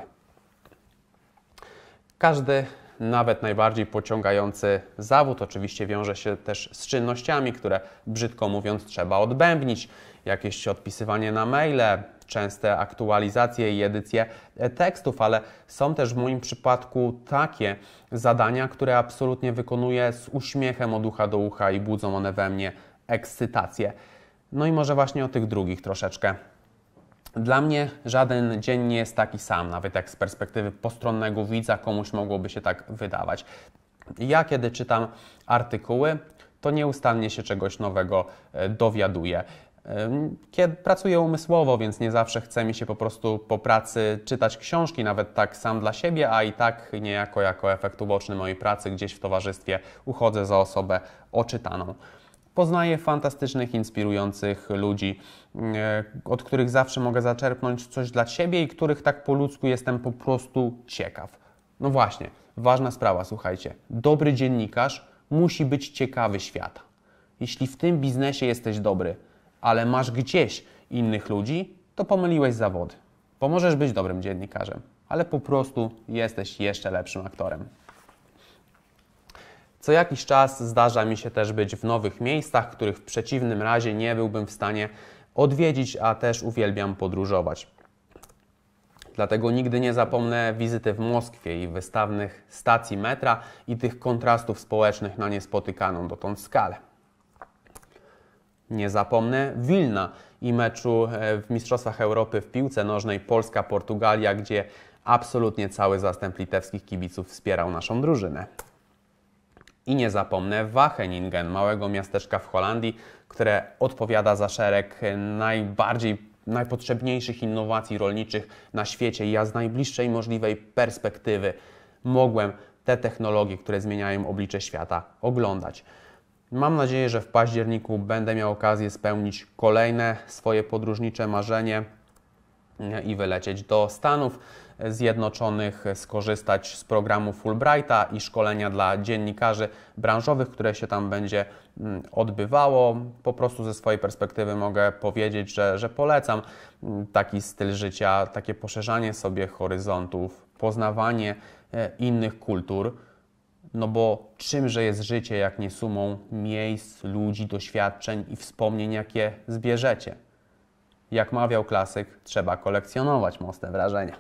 Każdy, nawet najbardziej pociągający zawód, oczywiście wiąże się też z czynnościami, które brzydko mówiąc trzeba odbębnić. Jakieś odpisywanie na maile, częste aktualizacje i edycje e, tekstów, ale są też w moim przypadku takie zadania, które absolutnie wykonuję z uśmiechem od ucha do ucha i budzą one we mnie ekscytację. No i może właśnie o tych drugich troszeczkę dla mnie żaden dzień nie jest taki sam, nawet jak z perspektywy postronnego widza komuś mogłoby się tak wydawać. Ja, kiedy czytam artykuły, to nieustannie się czegoś nowego e, dowiaduję. Kiedy pracuję umysłowo, więc nie zawsze chce mi się po prostu po pracy czytać książki, nawet tak sam dla siebie, a i tak niejako jako efekt uboczny mojej pracy gdzieś w towarzystwie uchodzę za osobę oczytaną poznaję fantastycznych, inspirujących ludzi, e, od których zawsze mogę zaczerpnąć coś dla siebie i których tak po ludzku jestem po prostu ciekaw. No właśnie, ważna sprawa, słuchajcie. Dobry dziennikarz musi być ciekawy świata. Jeśli w tym biznesie jesteś dobry, ale masz gdzieś innych ludzi, to pomyliłeś zawody. Bo możesz być dobrym dziennikarzem, ale po prostu jesteś jeszcze lepszym aktorem. Co jakiś czas zdarza mi się też być w nowych miejscach, których w przeciwnym razie nie byłbym w stanie odwiedzić, a też uwielbiam podróżować. Dlatego nigdy nie zapomnę wizyty w Moskwie i wystawnych stacji metra i tych kontrastów społecznych na niespotykaną dotąd skalę. Nie zapomnę Wilna i meczu e, w Mistrzostwach Europy w piłce nożnej Polska-Portugalia, gdzie absolutnie cały zastęp litewskich kibiców wspierał naszą drużynę. I nie zapomnę Wacheningen, małego miasteczka w Holandii, które odpowiada za szereg najbardziej najpotrzebniejszych innowacji rolniczych na świecie. Ja z najbliższej możliwej perspektywy mogłem te technologie, które zmieniają oblicze świata, oglądać. Mam nadzieję, że w październiku będę miał okazję spełnić kolejne swoje podróżnicze marzenie i wylecieć do Stanów. Zjednoczonych, skorzystać z programu Fulbrighta i szkolenia dla dziennikarzy branżowych, które się tam będzie mm, odbywało. Po prostu ze swojej perspektywy mogę powiedzieć, że, że polecam mm, taki styl życia, takie poszerzanie sobie horyzontów, poznawanie e, innych kultur. No bo czymże jest życie, jak nie sumą miejsc, ludzi, doświadczeń i wspomnień, jakie zbierzecie? Jak mawiał klasyk, trzeba kolekcjonować mocne wrażenia.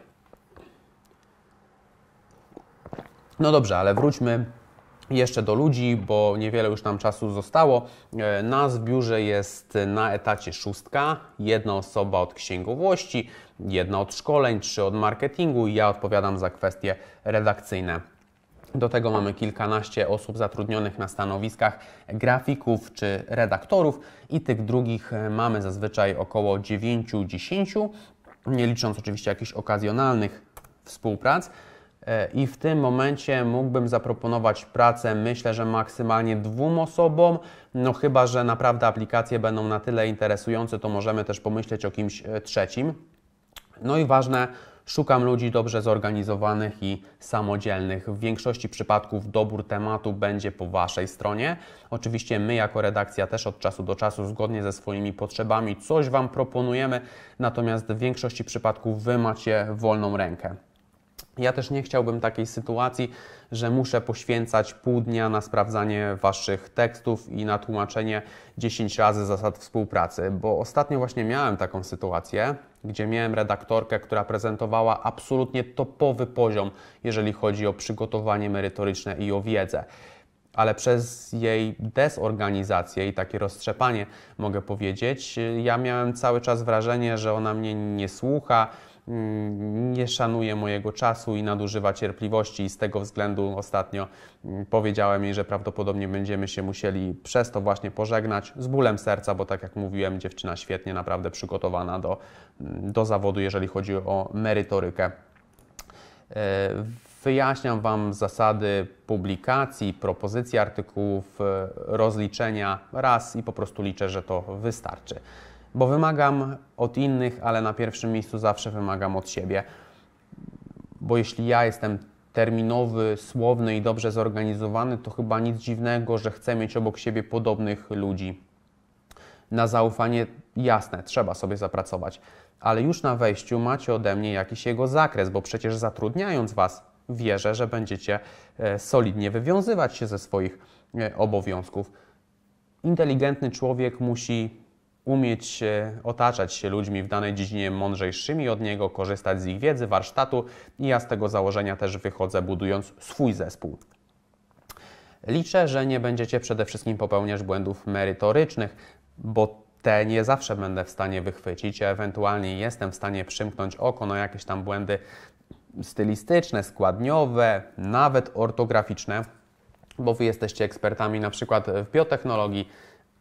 No dobrze, ale wróćmy jeszcze do ludzi, bo niewiele już nam czasu zostało. E, nas w biurze jest na etacie szóstka, jedna osoba od księgowości, jedna od szkoleń, trzy od marketingu i ja odpowiadam za kwestie redakcyjne. Do tego mamy kilkanaście osób zatrudnionych na stanowiskach grafików czy redaktorów i tych drugich e, mamy zazwyczaj około 9-10, nie licząc oczywiście jakichś okazjonalnych współprac. E, i w tym momencie mógłbym zaproponować pracę, myślę, że maksymalnie dwóm osobom, no chyba, że naprawdę aplikacje będą na tyle interesujące, to możemy też pomyśleć o kimś e, trzecim. No i ważne, Szukam ludzi dobrze zorganizowanych i samodzielnych. W większości przypadków dobór tematu będzie po Waszej stronie. Oczywiście my, jako redakcja, też od czasu do czasu, zgodnie ze swoimi potrzebami, coś Wam proponujemy, natomiast w większości przypadków Wy macie wolną rękę. Ja też nie chciałbym takiej sytuacji, że muszę poświęcać pół dnia na sprawdzanie Waszych tekstów i na tłumaczenie 10 razy zasad współpracy, bo ostatnio właśnie miałem taką sytuację, gdzie miałem redaktorkę, która prezentowała absolutnie topowy poziom, jeżeli chodzi o przygotowanie merytoryczne i o wiedzę. Ale przez jej dezorganizację i takie roztrzepanie, mogę powiedzieć, ja miałem cały czas wrażenie, że ona mnie nie słucha Mm, nie szanuje mojego czasu i nadużywa cierpliwości i z tego względu ostatnio mm, powiedziałem jej, że prawdopodobnie będziemy się musieli przez to właśnie pożegnać z bólem serca, bo tak jak mówiłem, dziewczyna świetnie naprawdę przygotowana do, mm, do zawodu, jeżeli chodzi o merytorykę. E, wyjaśniam Wam zasady publikacji, propozycji artykułów, e, rozliczenia raz i po prostu liczę, że to wystarczy bo wymagam od innych, ale na pierwszym miejscu zawsze wymagam od siebie. Bo jeśli ja jestem terminowy, słowny i dobrze zorganizowany, to chyba nic dziwnego, że chcę mieć obok siebie podobnych ludzi. Na zaufanie jasne, trzeba sobie zapracować, ale już na wejściu macie ode mnie jakiś jego zakres, bo przecież zatrudniając was, wierzę, że będziecie e, solidnie wywiązywać się ze swoich e, obowiązków. Inteligentny człowiek musi umieć otaczać się ludźmi w danej dziedzinie mądrzejszymi od niego, korzystać z ich wiedzy, warsztatu i ja z tego założenia też wychodzę budując swój zespół. Liczę, że nie będziecie przede wszystkim popełniać błędów merytorycznych, bo te nie zawsze będę w stanie wychwycić, a ewentualnie jestem w stanie przymknąć oko na jakieś tam błędy stylistyczne, składniowe, nawet ortograficzne, bo Wy jesteście ekspertami na przykład w biotechnologii,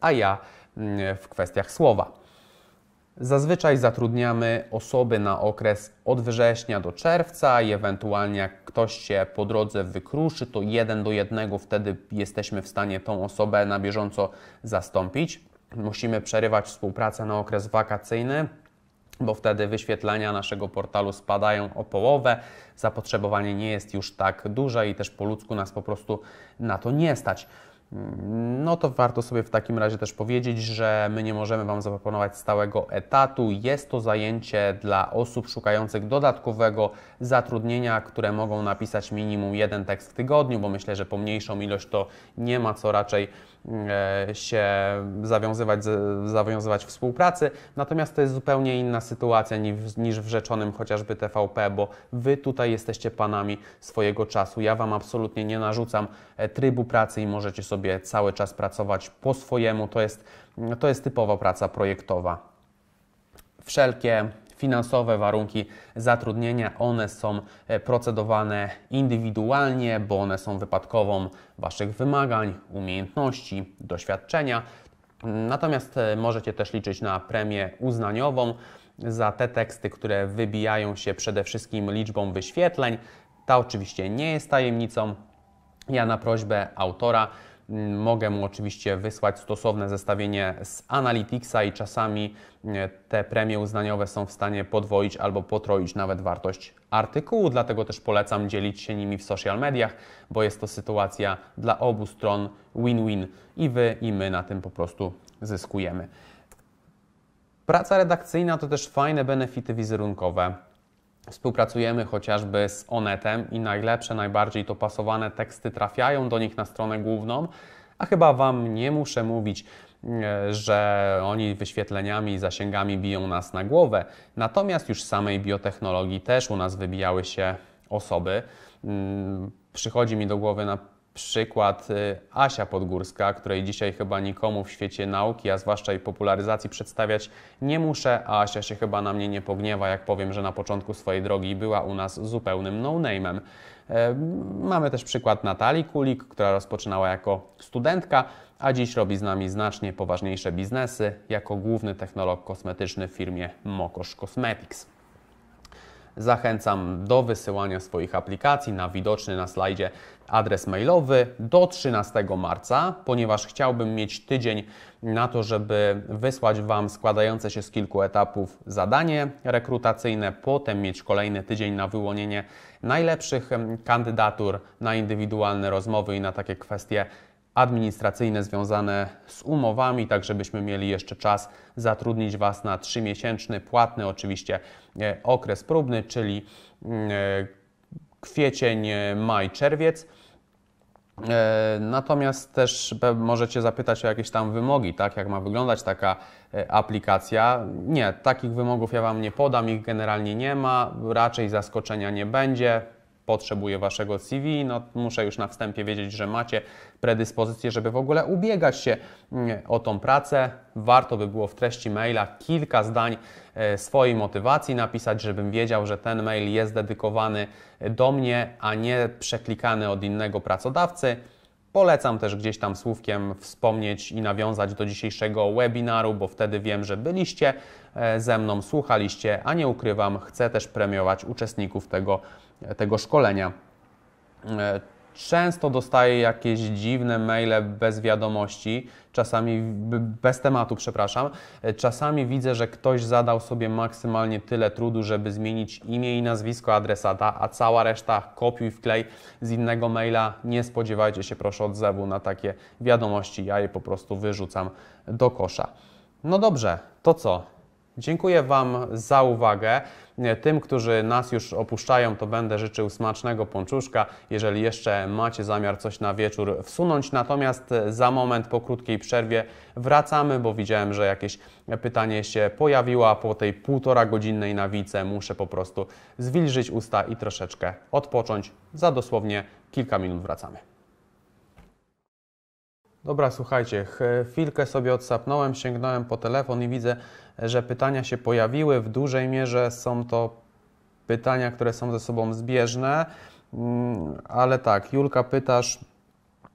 a ja E, w kwestiach słowa. Zazwyczaj zatrudniamy osoby na okres od września do czerwca i ewentualnie jak ktoś się po drodze wykruszy, to jeden do jednego wtedy jesteśmy w stanie tą osobę na bieżąco zastąpić. Musimy przerywać współpracę na okres wakacyjny, bo wtedy wyświetlania naszego portalu spadają o połowę, zapotrzebowanie nie jest już tak duże i też po ludzku nas po prostu na to nie stać no to warto sobie w takim razie też powiedzieć, że my nie możemy Wam zaproponować stałego etatu. Jest to zajęcie dla osób szukających dodatkowego zatrudnienia, które mogą napisać minimum jeden tekst w tygodniu, bo myślę, że pomniejszą ilość to nie ma co raczej E, się zawiązywać, zawiązywać współpracy. Natomiast to jest zupełnie inna sytuacja niż, niż w rzeczonym chociażby TVP, bo Wy tutaj jesteście panami swojego czasu. Ja Wam absolutnie nie narzucam e, trybu pracy i możecie sobie cały czas pracować po swojemu. To jest, to jest typowa praca projektowa. Wszelkie finansowe, warunki zatrudnienia, one są e, procedowane indywidualnie, bo one są wypadkową Waszych wymagań, umiejętności, doświadczenia. Natomiast e, możecie też liczyć na premię uznaniową za te teksty, które wybijają się przede wszystkim liczbą wyświetleń. Ta oczywiście nie jest tajemnicą. Ja na prośbę autora Mogę mu oczywiście wysłać stosowne zestawienie z Analyticsa i czasami e, te premie uznaniowe są w stanie podwoić albo potroić nawet wartość artykułu, dlatego też polecam dzielić się nimi w social mediach, bo jest to sytuacja dla obu stron win-win i wy i my na tym po prostu zyskujemy. Praca redakcyjna to też fajne benefity wizerunkowe Współpracujemy chociażby z Onetem i najlepsze, najbardziej dopasowane teksty trafiają do nich na stronę główną, a chyba Wam nie muszę mówić, e, że oni wyświetleniami i zasięgami biją nas na głowę. Natomiast już samej biotechnologii też u nas wybijały się osoby. Mm, przychodzi mi do głowy na Przykład y, Asia Podgórska, której dzisiaj chyba nikomu w świecie nauki, a zwłaszcza i popularyzacji przedstawiać nie muszę, a Asia się chyba na mnie nie pogniewa, jak powiem, że na początku swojej drogi była u nas zupełnym no-name'em. E, mamy też przykład Natalii Kulik, która rozpoczynała jako studentka, a dziś robi z nami znacznie poważniejsze biznesy jako główny technolog kosmetyczny w firmie Mokosz Cosmetics. Zachęcam do wysyłania swoich aplikacji na widoczny na slajdzie adres mailowy do 13 marca, ponieważ chciałbym mieć tydzień na to, żeby wysłać Wam składające się z kilku etapów zadanie rekrutacyjne, potem mieć kolejny tydzień na wyłonienie najlepszych kandydatur na indywidualne rozmowy i na takie kwestie administracyjne związane z umowami, tak żebyśmy mieli jeszcze czas zatrudnić Was na 3-miesięczny, płatny oczywiście e, okres próbny, czyli mm, e, kwiecień, e, maj, czerwiec. E, natomiast też możecie zapytać o jakieś tam wymogi, tak? Jak ma wyglądać taka e, aplikacja? Nie, takich wymogów ja Wam nie podam, ich generalnie nie ma, raczej zaskoczenia nie będzie potrzebuję waszego CV, no muszę już na wstępie wiedzieć, że macie predyspozycję, żeby w ogóle ubiegać się mm, o tą pracę. Warto by było w treści maila kilka zdań e, swojej motywacji napisać, żebym wiedział, że ten mail jest dedykowany e, do mnie, a nie przeklikany od innego pracodawcy. Polecam też gdzieś tam słówkiem wspomnieć i nawiązać do dzisiejszego webinaru, bo wtedy wiem, że byliście e, ze mną, słuchaliście, a nie ukrywam, chcę też premiować uczestników tego tego szkolenia. E, często dostaję jakieś dziwne maile bez wiadomości, czasami bez tematu, przepraszam. E, czasami widzę, że ktoś zadał sobie maksymalnie tyle trudu, żeby zmienić imię i nazwisko adresata, a cała reszta kopiuj wklej z innego maila. Nie spodziewajcie się proszę odzewu na takie wiadomości, ja je po prostu wyrzucam do kosza. No dobrze, to co? Dziękuję Wam za uwagę. Tym, którzy nas już opuszczają, to będę życzył smacznego pączuszka, jeżeli jeszcze macie zamiar coś na wieczór wsunąć. Natomiast za moment, po krótkiej przerwie, wracamy, bo widziałem, że jakieś pytanie się pojawiło, po tej półtora godzinnej nawice muszę po prostu zwilżyć usta i troszeczkę odpocząć. Za dosłownie kilka minut wracamy. Dobra, słuchajcie, chwilkę sobie odsapnąłem, sięgnąłem po telefon i widzę, że pytania się pojawiły. W dużej mierze są to pytania, które są ze sobą zbieżne, mm, ale tak, Julka pytasz,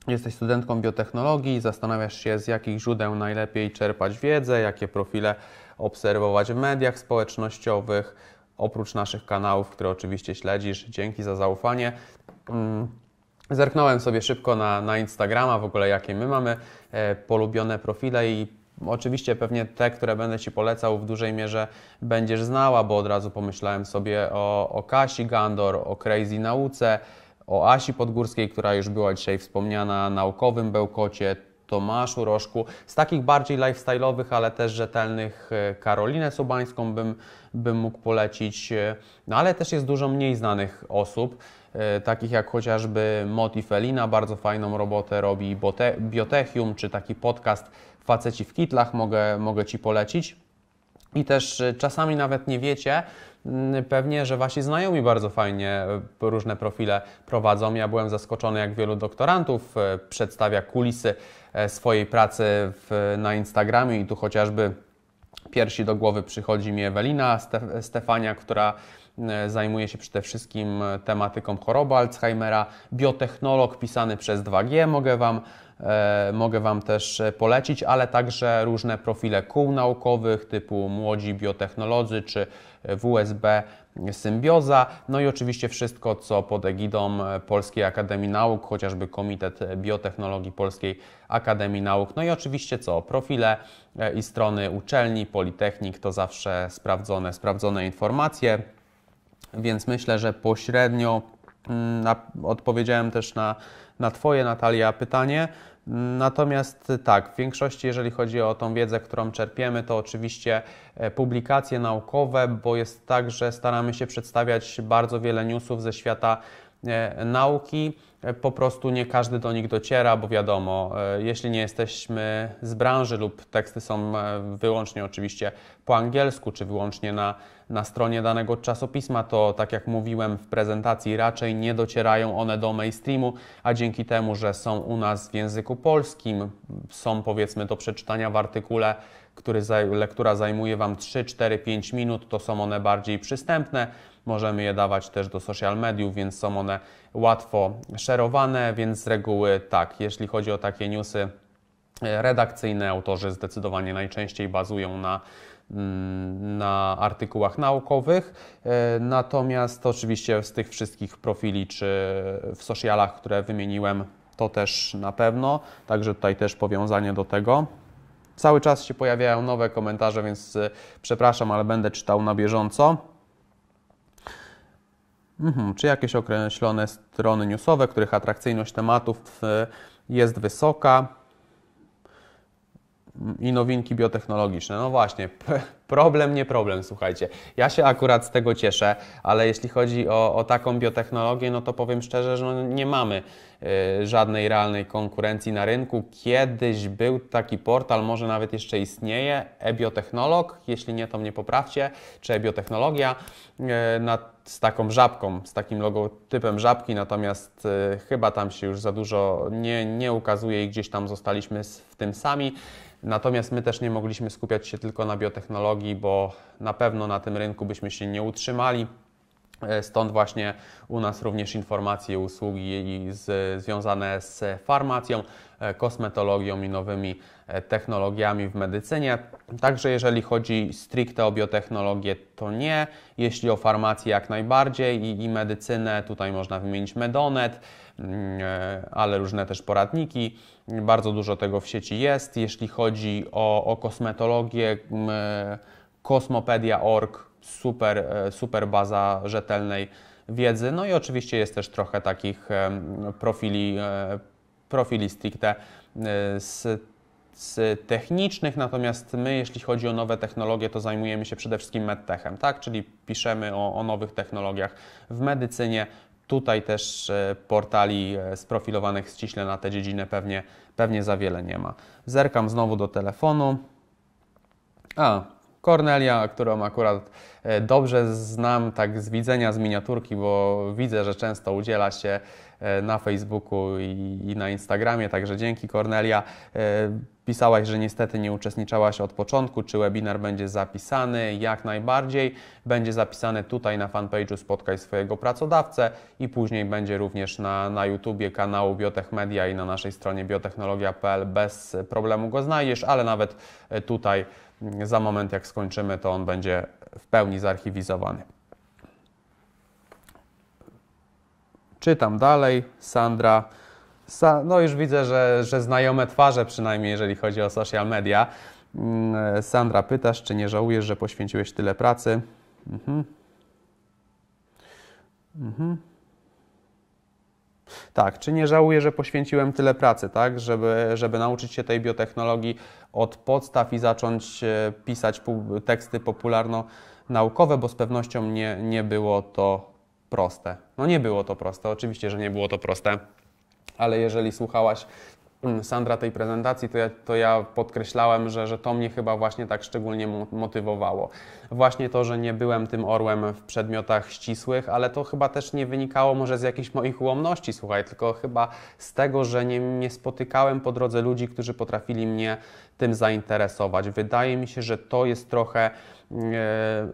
jesteś studentką biotechnologii, zastanawiasz się, z jakich źródeł najlepiej czerpać wiedzę, jakie profile obserwować w mediach społecznościowych, oprócz naszych kanałów, które oczywiście śledzisz. Dzięki za zaufanie. Mm, Zerknąłem sobie szybko na, na Instagrama, w ogóle jakie my mamy e, polubione profile i Oczywiście pewnie te, które będę Ci polecał w dużej mierze będziesz znała, bo od razu pomyślałem sobie o, o Kasi Gandor, o Crazy Nauce, o Asi Podgórskiej, która już była dzisiaj wspomniana, naukowym bełkocie, Tomaszu Rożku. Z takich bardziej lifestyle'owych, ale też rzetelnych e, Karolinę Sobańską bym, bym mógł polecić, e, no ale też jest dużo mniej znanych osób. E, takich jak chociażby Motif Elina, bardzo fajną robotę robi Biotechium, czy taki podcast Faceci w kitlach, mogę, mogę Ci polecić. I też e, czasami nawet nie wiecie, mm, pewnie, że Wasi znajomi bardzo fajnie e, różne profile prowadzą. Ja byłem zaskoczony, jak wielu doktorantów przedstawia kulisy swojej pracy w, na Instagramie i tu chociażby Pierwsi do głowy przychodzi mi Ewelina Stefania, która E, zajmuje się przede wszystkim e, tematyką choroby Alzheimera, biotechnolog pisany przez 2G mogę Wam, e, mogę Wam też e, polecić, ale także różne profile kół naukowych typu Młodzi Biotechnolodzy czy WSB Symbioza, no i oczywiście wszystko, co pod egidą Polskiej Akademii Nauk, chociażby Komitet Biotechnologii Polskiej Akademii Nauk, no i oczywiście co, profile i strony uczelni, politechnik, to zawsze sprawdzone, sprawdzone informacje. Więc myślę, że pośrednio mm, na, odpowiedziałem też na, na Twoje, Natalia, pytanie. Natomiast tak, w większości, jeżeli chodzi o tą wiedzę, którą czerpiemy, to oczywiście e, publikacje naukowe, bo jest tak, że staramy się przedstawiać bardzo wiele newsów ze świata e, nauki. E, po prostu nie każdy do nich dociera, bo wiadomo, jeśli nie jesteśmy z branży lub teksty są wyłącznie oczywiście po angielsku, czy wyłącznie na na stronie danego czasopisma, to tak jak mówiłem w prezentacji, raczej nie docierają one do mainstreamu, a dzięki temu, że są u nas w języku polskim, są powiedzmy do przeczytania w artykule, który, lektura zajmuje Wam 3, 4, 5 minut, to są one bardziej przystępne. Możemy je dawać też do social mediów, więc są one łatwo szerowane, więc z reguły tak, jeśli chodzi o takie newsy e, redakcyjne, autorzy zdecydowanie najczęściej bazują na Mm, na artykułach naukowych. E, natomiast oczywiście z tych wszystkich profili czy w socialach, które wymieniłem, to też na pewno, także tutaj też powiązanie do tego. Cały czas się pojawiają nowe komentarze, więc e, przepraszam, ale będę czytał na bieżąco. Mhm. Czy jakieś określone strony newsowe, których atrakcyjność tematów e, jest wysoka? i nowinki biotechnologiczne. No właśnie, problem, nie problem, słuchajcie. Ja się akurat z tego cieszę, ale jeśli chodzi o, o taką biotechnologię, no to powiem szczerze, że no nie mamy y, żadnej realnej konkurencji na rynku. Kiedyś był taki portal, może nawet jeszcze istnieje, e-biotechnolog, jeśli nie, to mnie poprawcie, czy e-biotechnologia, y, z taką żabką, z takim logotypem żabki, natomiast y, chyba tam się już za dużo nie, nie ukazuje i gdzieś tam zostaliśmy w tym sami. Natomiast my też nie mogliśmy skupiać się tylko na biotechnologii, bo na pewno na tym rynku byśmy się nie utrzymali. E, stąd właśnie u nas również informacje, usługi z, związane z farmacją, e, kosmetologią i nowymi e, technologiami w medycynie. Także jeżeli chodzi stricte o biotechnologię, to nie. Jeśli o farmację, jak najbardziej i, i medycynę, tutaj można wymienić Medonet Mm, e, ale różne też poradniki. Bardzo dużo tego w sieci jest. Jeśli chodzi o, o kosmetologię, mm, e, kosmopedia.org, super, e, super baza rzetelnej wiedzy. No i oczywiście jest też trochę takich profili, profili stricte z z technicznych, natomiast my, jeśli chodzi o nowe technologie, to zajmujemy się przede wszystkim medtechem, tak? czyli piszemy o, o nowych technologiach w medycynie, Tutaj też e, portali e, sprofilowanych ściśle na tę dziedzinę pewnie, pewnie za wiele nie ma. Zerkam znowu do telefonu. A, Kornelia, którą akurat e, dobrze znam tak z widzenia, z miniaturki, bo widzę, że często udziela się E, na Facebooku i na Instagramie, także dzięki Kornelia. E, pisałaś, że niestety nie uczestniczałaś od początku, czy webinar będzie zapisany, jak najbardziej. Będzie zapisany tutaj na fanpage'u Spotkaj swojego pracodawcę i później będzie również na, na YouTubie kanału Biotech Media i na naszej stronie biotechnologia.pl. Bez problemu go znajdziesz, ale nawet e, tutaj mm, za moment jak skończymy, to on będzie w pełni zarchiwizowany. Czytam dalej, Sandra. Sa no już widzę, że, że znajome twarze, przynajmniej jeżeli chodzi o social media. Mm, Sandra, pytasz, czy nie żałujesz, że poświęciłeś tyle pracy? Mhm. Mhm. Tak, czy nie żałuję, że poświęciłem tyle pracy, tak, żeby, żeby nauczyć się tej biotechnologii od podstaw i zacząć e, pisać teksty popularno-naukowe, bo z pewnością nie, nie było to proste. No nie było to proste, oczywiście, że nie było to proste, ale jeżeli słuchałaś mm, Sandra tej prezentacji, to ja, to ja podkreślałem, że, że to mnie chyba właśnie tak szczególnie motywowało. Właśnie to, że nie byłem tym orłem w przedmiotach ścisłych, ale to chyba też nie wynikało może z jakichś moich ułomności, słuchaj, tylko chyba z tego, że nie, nie spotykałem po drodze ludzi, którzy potrafili mnie tym zainteresować. Wydaje mi się, że to jest trochę mm, e,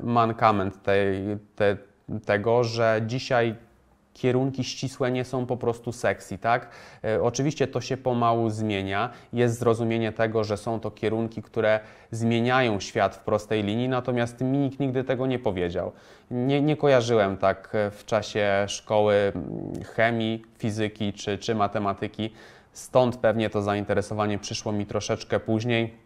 mankament tej, tej tego, że dzisiaj kierunki ścisłe nie są po prostu sexy, tak? E, oczywiście to się pomału zmienia. Jest zrozumienie tego, że są to kierunki, które zmieniają świat w prostej linii, natomiast mi nikt nigdy tego nie powiedział. Nie, nie kojarzyłem tak e, w czasie szkoły chemii, fizyki czy, czy matematyki. Stąd pewnie to zainteresowanie przyszło mi troszeczkę później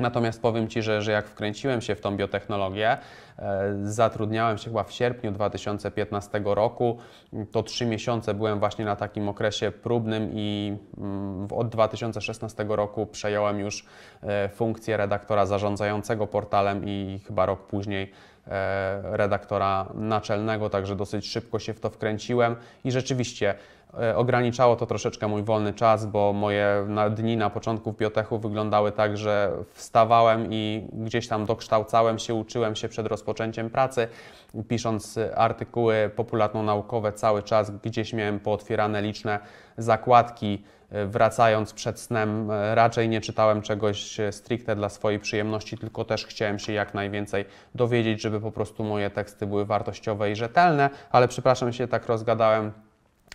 Natomiast powiem Ci, że, że jak wkręciłem się w tą biotechnologię, e, zatrudniałem się chyba w sierpniu 2015 roku, to trzy miesiące byłem właśnie na takim okresie próbnym i mm, od 2016 roku przejąłem już e, funkcję redaktora zarządzającego portalem i chyba rok później e, redaktora naczelnego, także dosyć szybko się w to wkręciłem i rzeczywiście E, ograniczało to troszeczkę mój wolny czas, bo moje dni na początku w biotechu wyglądały tak, że wstawałem i gdzieś tam dokształcałem się, uczyłem się przed rozpoczęciem pracy, pisząc artykuły popularno-naukowe cały czas, gdzieś miałem pootwierane liczne zakładki. E, wracając przed snem, e, raczej nie czytałem czegoś stricte dla swojej przyjemności, tylko też chciałem się jak najwięcej dowiedzieć, żeby po prostu moje teksty były wartościowe i rzetelne, ale przepraszam się, tak rozgadałem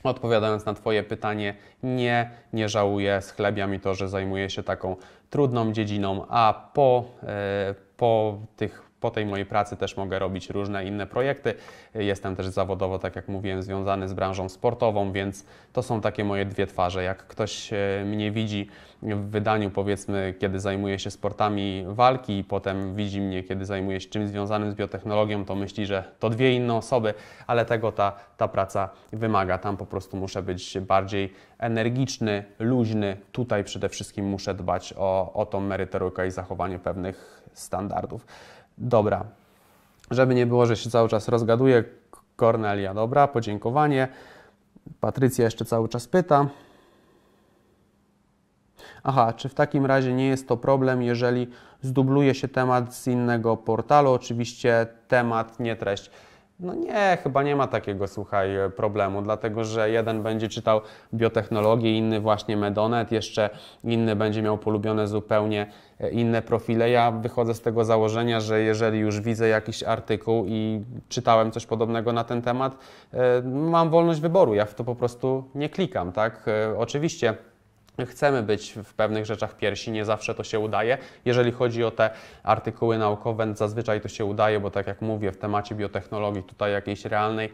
Odpowiadając na Twoje pytanie, nie, nie żałuję, schlebia mi to, że zajmuję się taką trudną dziedziną, a po, e, po tych po tej mojej pracy też mogę robić różne inne projekty. Jestem też zawodowo, tak jak mówiłem, związany z branżą sportową, więc to są takie moje dwie twarze. Jak ktoś e, mnie widzi w wydaniu, powiedzmy, kiedy zajmuję się sportami walki, i potem widzi mnie, kiedy zajmuję się czymś związanym z biotechnologią, to myśli, że to dwie inne osoby, ale tego ta, ta praca wymaga. Tam po prostu muszę być bardziej energiczny, luźny. Tutaj przede wszystkim muszę dbać o, o tą merytorykę i zachowanie pewnych standardów. Dobra. Żeby nie było, że się cały czas rozgaduje. Kornelia, dobra, podziękowanie. Patrycja jeszcze cały czas pyta. Aha, czy w takim razie nie jest to problem, jeżeli zdubluje się temat z innego portalu? Oczywiście temat, nie treść. No nie, chyba nie ma takiego, słuchaj, e, problemu, dlatego że jeden będzie czytał biotechnologię, inny właśnie Medonet, jeszcze inny będzie miał polubione zupełnie e, inne profile. Ja wychodzę z tego założenia, że jeżeli już widzę jakiś artykuł i czytałem coś podobnego na ten temat, e, mam wolność wyboru, ja w to po prostu nie klikam, tak? Oczywiście chcemy być w pewnych rzeczach piersi, nie zawsze to się udaje. Jeżeli chodzi o te artykuły naukowe, zazwyczaj to się udaje, bo tak jak mówię, w temacie biotechnologii tutaj jakiejś realnej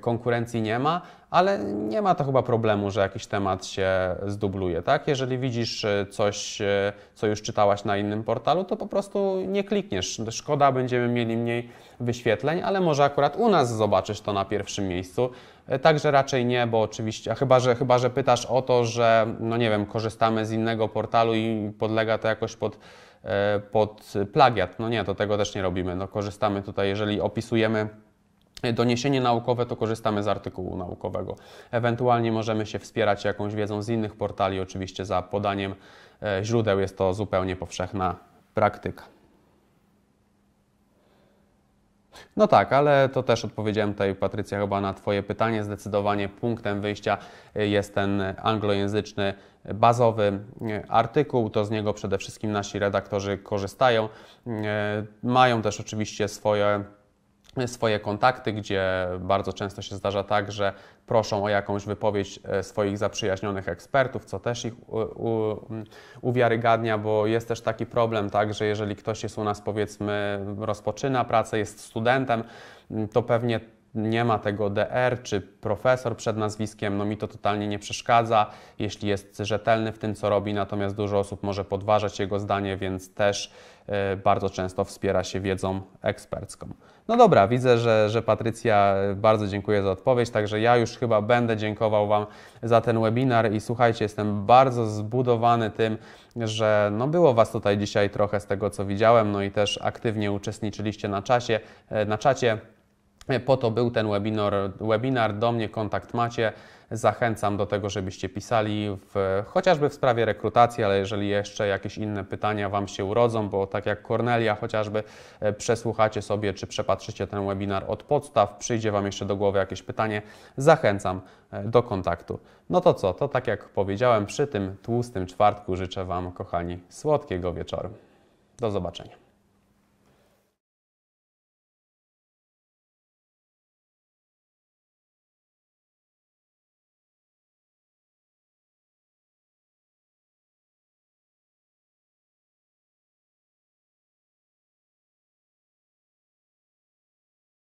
konkurencji nie ma, ale nie ma to chyba problemu, że jakiś temat się zdubluje, tak? Jeżeli widzisz coś, e, co już czytałaś na innym portalu, to po prostu nie klikniesz. Szkoda, będziemy mieli mniej wyświetleń, ale może akurat u nas zobaczysz to na pierwszym miejscu. E, także raczej nie, bo oczywiście, a chyba że, chyba, że pytasz o to, że no nie wiem, korzystamy z innego portalu i podlega to jakoś pod, e, pod plagiat. No nie, to tego też nie robimy. No korzystamy tutaj, jeżeli opisujemy doniesienie naukowe, to korzystamy z artykułu naukowego. Ewentualnie możemy się wspierać jakąś wiedzą z innych portali, oczywiście za podaniem e, źródeł jest to zupełnie powszechna praktyka. No tak, ale to też odpowiedziałem tutaj, Patrycja, chyba na Twoje pytanie. Zdecydowanie punktem wyjścia e, jest ten anglojęzyczny e, bazowy artykuł. To z niego przede wszystkim nasi redaktorzy korzystają. Mają też oczywiście swoje swoje kontakty, gdzie bardzo często się zdarza tak, że proszą o jakąś wypowiedź e, swoich zaprzyjaźnionych ekspertów, co też ich u, u, mm, uwiarygadnia, bo jest też taki problem, tak, że jeżeli ktoś jest u nas, powiedzmy, rozpoczyna pracę, jest studentem, mm, to pewnie nie ma tego DR czy profesor przed nazwiskiem, no mi to totalnie nie przeszkadza, jeśli jest rzetelny w tym, co robi, natomiast dużo osób może podważać jego zdanie, więc też y, bardzo często wspiera się wiedzą ekspercką. No dobra, widzę, że, że Patrycja, e, bardzo dziękuję za odpowiedź, także ja już chyba będę dziękował Wam za ten webinar i słuchajcie, jestem bardzo zbudowany tym, że no było Was tutaj dzisiaj trochę z tego, co widziałem, no i też aktywnie uczestniczyliście na, czasie, e, na czacie. E, po to był ten webinar, webinar do mnie kontakt macie. Zachęcam do tego, żebyście pisali w, chociażby w sprawie rekrutacji, ale jeżeli jeszcze jakieś inne pytania Wam się urodzą, bo tak jak Kornelia chociażby e, przesłuchacie sobie, czy przepatrzycie ten webinar od podstaw, przyjdzie Wam jeszcze do głowy jakieś pytanie, zachęcam e, do kontaktu. No to co, to tak jak powiedziałem, przy tym tłustym czwartku życzę Wam, kochani, słodkiego wieczoru. Do zobaczenia.